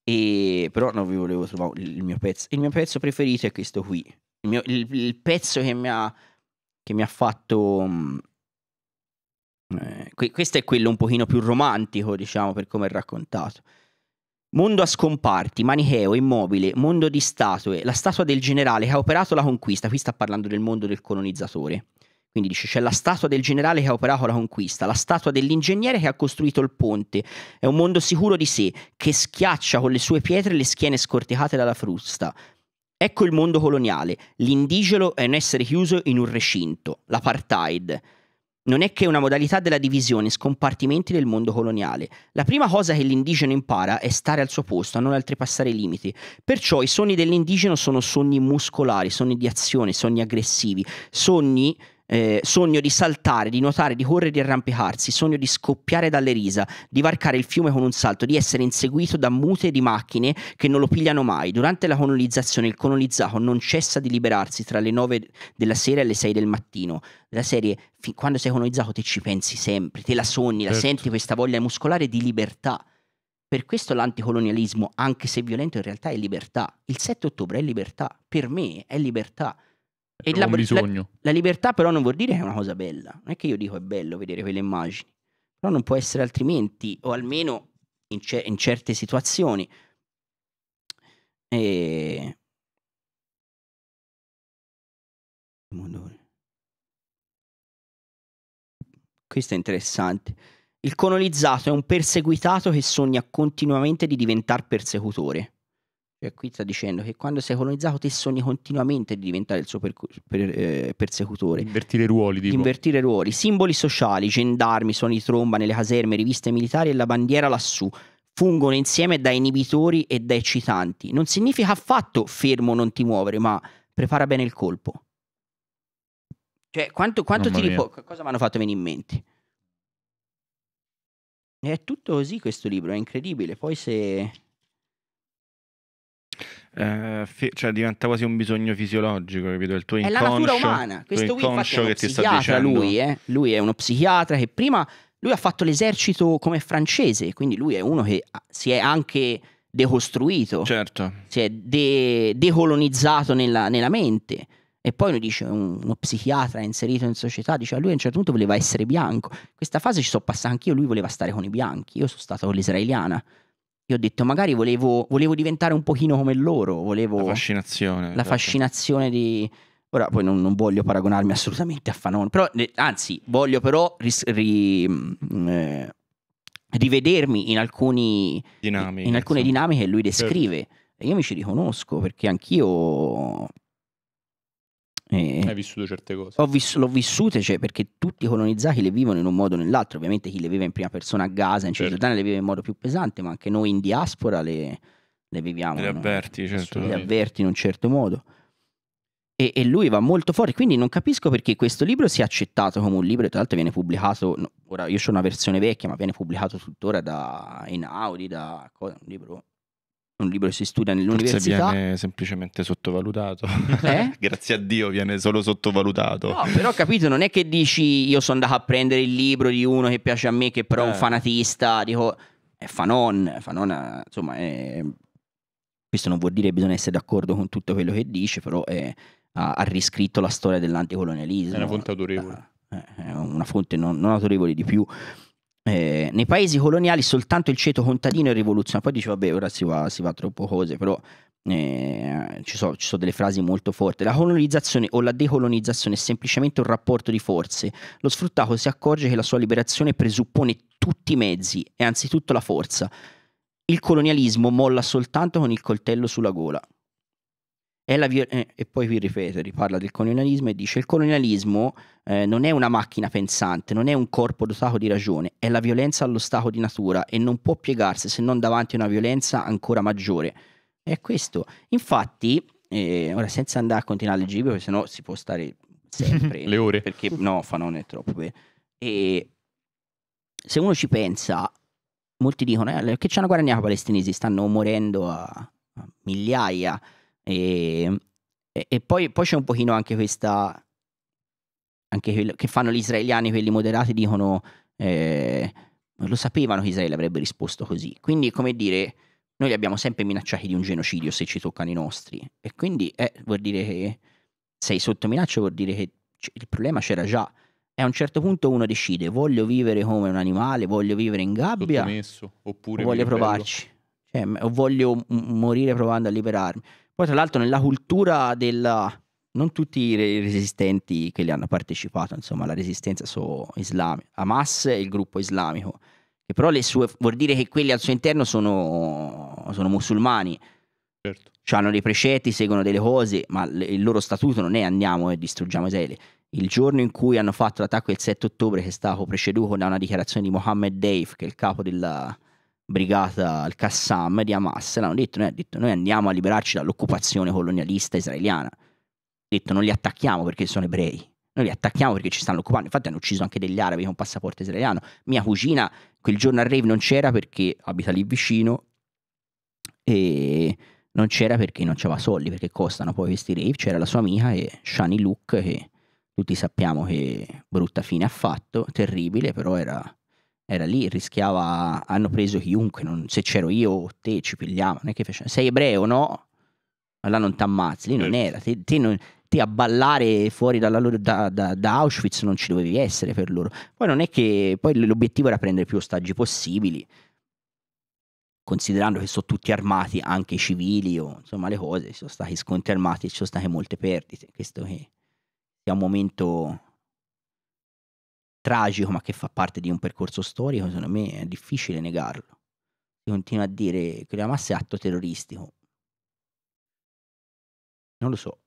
Speaker 1: E... Però non vi volevo trovare il mio pezzo. Il mio pezzo preferito è questo qui. il, mio... il, il pezzo che mi ha che mi ha fatto... Mm, eh, questo è quello un pochino più romantico, diciamo, per come è raccontato. Mondo a scomparti, manicheo, immobile, mondo di statue, la statua del generale che ha operato la conquista, qui sta parlando del mondo del colonizzatore. Quindi dice c'è la statua del generale che ha operato la conquista, la statua dell'ingegnere che ha costruito il ponte. È un mondo sicuro di sé, che schiaccia con le sue pietre le schiene scorticate dalla frusta. Ecco il mondo coloniale. L'indigelo è un essere chiuso in un recinto, l'apartheid. Non è che una modalità della divisione scompartimenti del mondo coloniale. La prima cosa che l'indigeno impara è stare al suo posto, a non oltrepassare i limiti. Perciò i sogni dell'indigeno sono sogni muscolari, sogni di azione, sogni aggressivi, sogni eh, sogno di saltare, di nuotare, di correre, di arrampicarsi, sogno di scoppiare dalle risa, di varcare il fiume con un salto, di essere inseguito da mute di macchine che non lo pigliano mai. Durante la colonizzazione il colonizzato non cessa di liberarsi tra le 9 della sera e le 6 del mattino. La serie, fin quando sei colonizzato te ci pensi sempre, te la sogni, certo. la senti questa voglia muscolare di libertà. Per questo l'anticolonialismo, anche se violento, in realtà è libertà. Il 7 ottobre è libertà, per me è libertà. E la, la, la, libertà però non vuol dire che è una cosa bella. Non è che io dico è bello vedere quelle immagini, però non può essere altrimenti, o almeno in, ce- in certe situazioni. E... Eh, questo è interessante. Il colonizzato è un perseguitato che sogna continuamente di diventare persecutore. E qui sta dicendo che quando sei colonizzato te sogni continuamente di diventare il suo per, per, eh, persecutore. Invertire ruoli, tipo. Invertire ruoli. Simboli sociali, gendarmi, suoni di tromba nelle caserme, riviste militari e la bandiera lassù. Fungono insieme da inibitori e da eccitanti. Non significa affatto fermo non ti muovere, ma prepara bene il colpo. Cioè, quanto, quanto ti ripo- cosa mi hanno fatto venire in mente? È tutto così questo libro, è incredibile. Poi se eh, cioè diventa quasi un bisogno fisiologico, capito? Il tuo è la natura umana. Questo qui infatti è uno psichiatra, lui, eh? lui è uno psichiatra che prima lui ha fatto l'esercito come francese, quindi lui è uno che si è anche decostruito, certo. si è de- decolonizzato nella, nella mente. E poi lui dice, uno psichiatra inserito in società, dice lui a un certo punto voleva essere bianco. Questa fase ci sono passata anch'io, lui voleva stare con i bianchi, io sono stato con l'israeliana. Io ho detto, magari volevo, volevo diventare un pochino come loro, volevo... La fascinazione. La certo. fascinazione di... Ora poi non, non, voglio paragonarmi assolutamente a Fanon, però, anzi, voglio però ris- ri, mm, eh, rivedermi in, alcuni, dinamiche, in alcune insomma. dinamiche che lui certo. descrive. Certo. E io mi ci riconosco perché anch'io eh, Hai vissuto certe cose? Viss- l'ho vissute cioè, perché tutti i colonizzati le vivono in un modo o nell'altro. Ovviamente chi le vive in prima persona a Gaza, in Cisgiordania, certo. le vive in modo più pesante, ma anche noi in diaspora le, le viviamo. Le avverti, no? certo. Le avverti in un certo modo. E, e, lui va molto fuori, quindi non capisco perché questo libro sia accettato come un libro. Tra l'altro, viene pubblicato. ora io ho una versione vecchia, ma viene pubblicato tuttora da Einaudi, da cosa, un libro un libro si studia nell'università. Forse viene
Speaker 3: semplicemente sottovalutato. Eh? Grazie a Dio viene solo sottovalutato. No,
Speaker 1: però capito, non è che dici io sono andato a prendere il libro di uno che piace a me, che però è eh. un fanatista, dico è fanon, fanon insomma, è... questo non vuol dire che bisogna essere d'accordo con tutto quello che dice, però è... ha, ha, riscritto la storia dell'anticolonialismo. È una fonte autorevole. Eh, eh, è una fonte non, non autorevole di più. Eh, nei paesi coloniali soltanto il ceto contadino è rivoluzionario. Poi dice, vabbè, ora si va, si va troppo cose, però eh, ci, sono, ci, sono, delle frasi molto forti. La colonizzazione o la decolonizzazione è semplicemente un rapporto di forze. Lo sfruttato si accorge che la sua liberazione presuppone tutti i mezzi e anzitutto la forza. Il colonialismo molla soltanto con il coltello sulla gola. Viol- eh, e poi vi ripeto, riparla del colonialismo e dice il colonialismo eh, non è una macchina pensante, non è un corpo dotato di ragione, è la violenza allo stato di natura e non può piegarsi se non davanti a una violenza ancora maggiore. È questo. Infatti, eh, ora senza andare a continuare a leggere, perché sennò si può stare sempre. Le ore. Perché no, fa non è troppo. Bene. E se uno ci pensa, molti dicono eh, che ci hanno guadagnato i palestinesi, stanno morendo a, a migliaia e, ehm, e, e poi, poi, c'è un pochino anche questa, anche quello che fanno gli israeliani, quelli moderati, dicono, eh, lo sapevano che Israele avrebbe risposto così. Quindi, come dire, noi li abbiamo sempre minacciati di un genocidio se ci toccano i nostri. E quindi eh, vuol dire che sei sotto minaccia, vuol dire che c- il problema c'era già. E a un certo punto uno decide, voglio vivere come un animale, voglio vivere in gabbia, Sottomesso, oppure voglio provarci, cioè, o voglio m- morire provando a liberarmi. Poi tra l'altro nella cultura del... Non tutti i resistenti che li hanno partecipato, insomma, alla resistenza sono islamici. Hamas è il gruppo islamico, che però le sue, vuol dire che quelli al suo interno sono, sono musulmani. Certo. Cioè hanno dei precetti, seguono delle cose, ma il loro statuto non è andiamo e distruggiamo Israele. Il giorno in cui hanno fatto l'attacco il 7 ottobre, che è stato preceduto da una dichiarazione di Mohammed Dave, che è il capo della, brigata al-Qassam di Hamas, l'hanno detto, noi, detto, noi andiamo a liberarci dall'occupazione colonialista israeliana. Hanno detto, non li attacchiamo perché sono ebrei, noi li attacchiamo perché ci stanno occupando. Infatti hanno ucciso anche degli arabi con passaporto israeliano. Mia cugina quel giorno a rave non c'era perché abita lì vicino e non c'era perché non c'era soldi, perché costano poi questi rave. C'era la sua amica e Shani Luke che tutti sappiamo che brutta fine ha fatto, terribile, però era era lì, rischiava, hanno preso chiunque, non, se c'ero io o te ci pigliavano, non è che facevano, sei ebreo no? Ma là non ti ammazzi, lì non certo. era, te, te, non, te a ballare fuori dalla, da, da, da, Auschwitz non ci dovevi essere per loro. Poi non è che, poi l'obiettivo era prendere più ostaggi possibili, considerando che sono tutti armati, anche i civili o insomma le cose, ci sono stati scontri armati, ci sono state molte perdite, questo è un momento tragico, ma che fa parte di un percorso storico, secondo me è difficile negarlo. Si continua a dire che la massa è atto terroristico. Non lo so.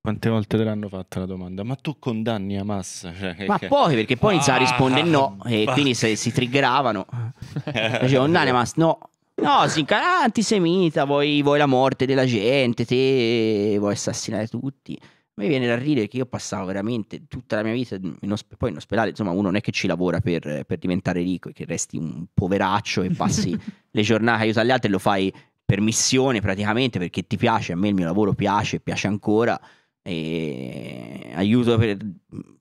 Speaker 3: Quante volte te l'hanno fatta la domanda? Ma tu condanni Hamas?
Speaker 1: Cioè, ma che... poi, perché poi ah, inizia a rispondere ah, no, ah, e bah. quindi se, si triggeravano. Cioè, condanni Hamas? No. No, si incara ah, antisemita, vuoi, vuoi la morte della gente, te vuoi assassinare tutti mi viene da ridere che io passavo veramente tutta la mia vita, in osp- poi in ospedale, insomma, uno non è che ci lavora per, per diventare ricco e che resti un poveraccio e passi le giornate a aiutare gli altri e lo fai per missione praticamente perché ti piace, a me il mio lavoro piace, piace ancora. E aiuto per,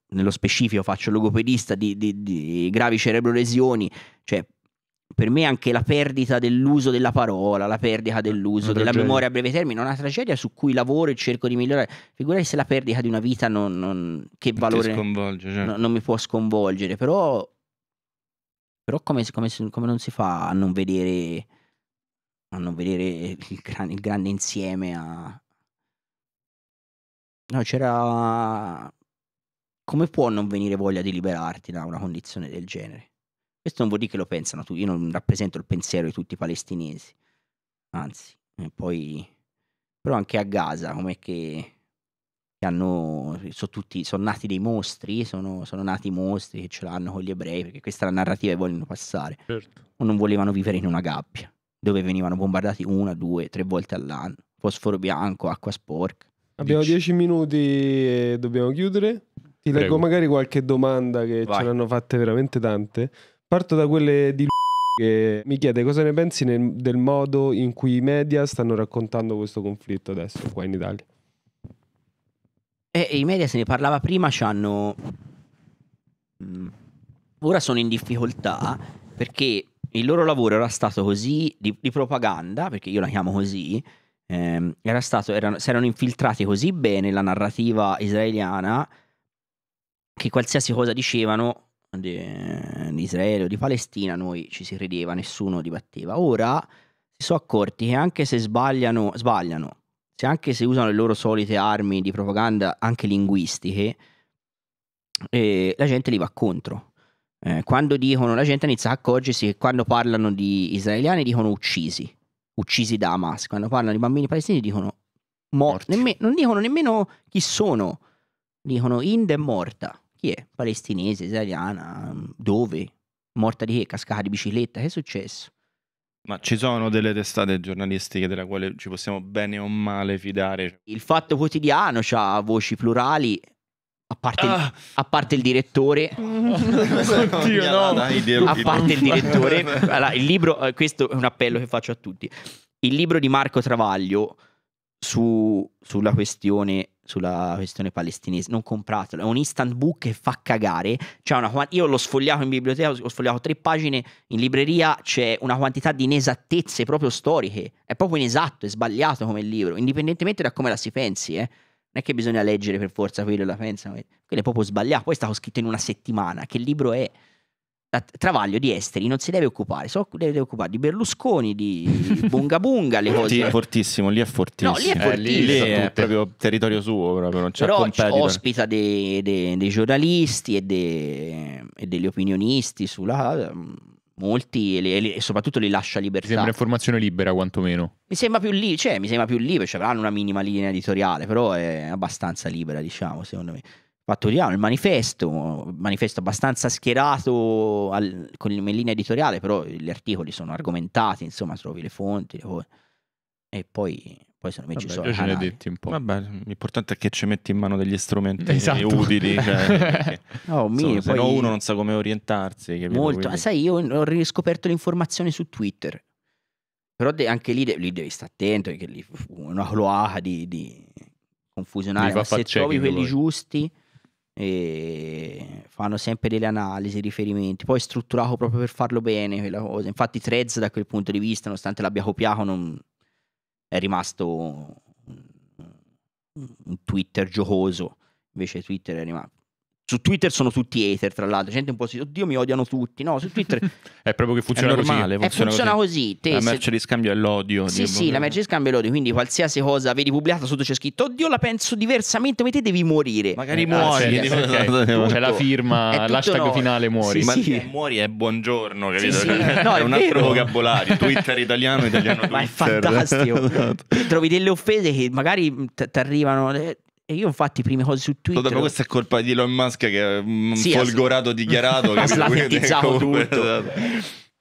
Speaker 1: nello specifico faccio logopedista di, di, di gravi cerebrolesioni, cioè per me anche la perdita dell'uso della parola, la perdita ah, dell'uso della memoria a breve termine, è una tragedia su cui lavoro e cerco di migliorare. Figurati se la perdita di una vita non, non, che valore certo. no, non mi può sconvolgere, però, però come, come, come, non si fa a non vedere, a non vedere il, gran, il grande insieme? A... No, c'era... Come può non venire voglia di liberarti da una condizione del genere? Questo non vuol dire che lo pensano tutti, io non rappresento il pensiero di tutti i palestinesi, anzi, eh, poi... Però anche a Gaza, com'è che, che hanno, sono, tutti, sono nati dei mostri, sono, sono nati i mostri che ce l'hanno con gli ebrei, perché questa è la narrativa che vogliono passare. Certo. O non volevano vivere in una gabbia, dove venivano bombardati una, due, tre volte all'anno. Fosforo bianco, acqua sporca.
Speaker 3: Abbiamo Dici. dieci minuti e dobbiamo chiudere. Ti Prego. leggo magari qualche domanda che Vai. ce l'hanno fatte veramente tante. Parto da quelle di che mi
Speaker 2: chiede cosa ne pensi nel, del modo in cui i media stanno raccontando questo conflitto adesso qua
Speaker 1: in Italia. E, eh, e i media se ne parlava prima, ci hanno... Mm, ora sono in difficoltà perché il loro lavoro era stato così di, di propaganda, perché io la chiamo così, ehm, era stato, erano, si erano infiltrati così bene la narrativa israeliana che qualsiasi cosa dicevano di, eh, di Israele o di Palestina noi ci si credeva, nessuno dibatteva. Ora si sono accorti che anche se sbagliano, sbagliano, se anche se usano le loro solite armi di propaganda, anche linguistiche, eh, la gente li va contro. Eh, quando dicono, la gente inizia a accorgersi che quando parlano di israeliani dicono uccisi, uccisi da Hamas, quando parlano di bambini palestinesi dicono morti, Nemme, non dicono nemmeno chi sono, dicono Inde è morta. Chi è? Palestinese, israeliana, mm, dove? Morta di che? Cascata di bicicletta? Che è successo?
Speaker 3: Ma ci sono delle testate giornalistiche della quale ci possiamo bene o male fidare.
Speaker 1: Il Fatto Quotidiano ha voci plurali, a parte, ah. il, a parte il direttore. Oddio, no. Dai, a parte il direttore. Allora, il libro, eh, questo è un appello che faccio a tutti. Il libro di Marco Travaglio su, sulla questione sulla questione palestinese. Non compratelo. È un instant book che fa cagare. Una, io l'ho sfogliato in biblioteca, ho sfogliato tre pagine. In libreria c'è una quantità di inesattezze proprio storiche. È proprio inesatto, è sbagliato come libro, indipendentemente da come la si pensi, eh. Non è che bisogna leggere per forza quello che la pensano, quello è proprio sbagliato. Poi è stato scritto in una settimana. Che libro è? Travaglio di esteri non si deve occupare, si deve occupare di Berlusconi, di Bunga Bunga, le cose. Lì è fortissimo, lì è fortissimo. No, lì è, eh, lì, lì è proprio territorio suo, proprio, non c'è Però ospita dei, dei, dei giornalisti e, dei, e, degli opinionisti sulla... Mm, molti e, le, e soprattutto li lascia libertà. Mi sembra informazione libera quantomeno. Mi sembra più lì, cioè, mi sembra più libero, cioè, avranno una minima linea editoriale, però è abbastanza libera, diciamo, secondo me. Fattoriano, il manifesto, manifesto abbastanza schierato al, con in linea editoriale, però gli articoli sono argomentati, insomma, trovi le fonti le cose. e poi, poi secondo me sono... Io ce ne detti
Speaker 3: un po'. Vabbè, l'importante è che ci metti in mano degli strumenti esatto. utili. cioè, perché,
Speaker 1: no, insomma, mio, se no uno non sa come orientarsi. Capito? Molto, Quindi... sai, io ho riscoperto l'informazione su Twitter. Però de- anche lì, de- lì, devi stare attento, perché lì una cloaca di, di confusionari, ma se trovi quelli vuoi. giusti e fanno sempre delle analisi, riferimenti, poi è strutturato proprio per farlo bene quella cosa. Infatti Threads da quel punto di vista, nonostante l'abbia copiato, non è rimasto un Twitter giocoso, invece Twitter è rimasto su Twitter sono tutti hater, tra l'altro. Gente un po' si oddio, mi odiano tutti. No, su Twitter è proprio che funziona normale, così. Funziona, funziona così. così. la merce se... di scambio è l'odio. Sì, sì, la merce di scambio è l'odio. Quindi qualsiasi cosa vedi pubblicata sotto c'è scritto oddio, la penso diversamente, ma te devi morire. Magari eh, muori. Ah, sì, okay. c'è la firma, l'hashtag no. finale muori. Sì, ma sì.
Speaker 3: muori è buongiorno, capito? Sì, no, è, un altro vocabolario. Twitter italiano, italiano Twitter. Ma è fantastico.
Speaker 1: Esatto. Trovi delle offese che magari ti arrivano eh, e io infatti prime cose su Twitter... Dopo questa
Speaker 3: è colpa di Elon Musk che è un sì, folgorato dichiarato. Ha slatentizzato tutto. Esatto.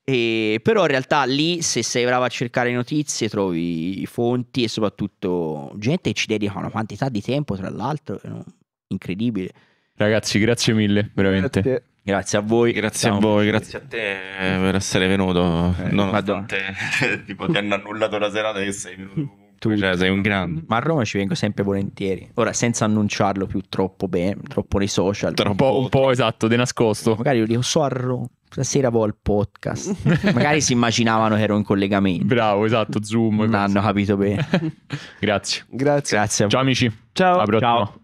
Speaker 1: E, però in realtà lì se sei bravo a cercare notizie trovi fonti e soprattutto gente che ci dedica una quantità di tempo tra l'altro incredibile. Ragazzi grazie mille
Speaker 3: veramente. Grazie. Grazie a voi. Grazie Ciao. a voi, grazie a te eh, per essere venuto. Eh, Nonostante ti hanno annullato la serata che sei venuto
Speaker 1: tutto. Cioè, cioè, sei un grande. Ma a Roma ci vengo sempre volentieri. Ora, senza annunciarlo più troppo bene, troppo nei social. Troppo, un po' esatto, di nascosto. Magari io dico, so a Roma stasera poi il podcast. Magari si immaginavano che ero in collegamento. Bravo, esatto, Zoom. Non hanno capito bene. Grazie. Grazie. Grazie. Ciao amici. Ciao. Ciao.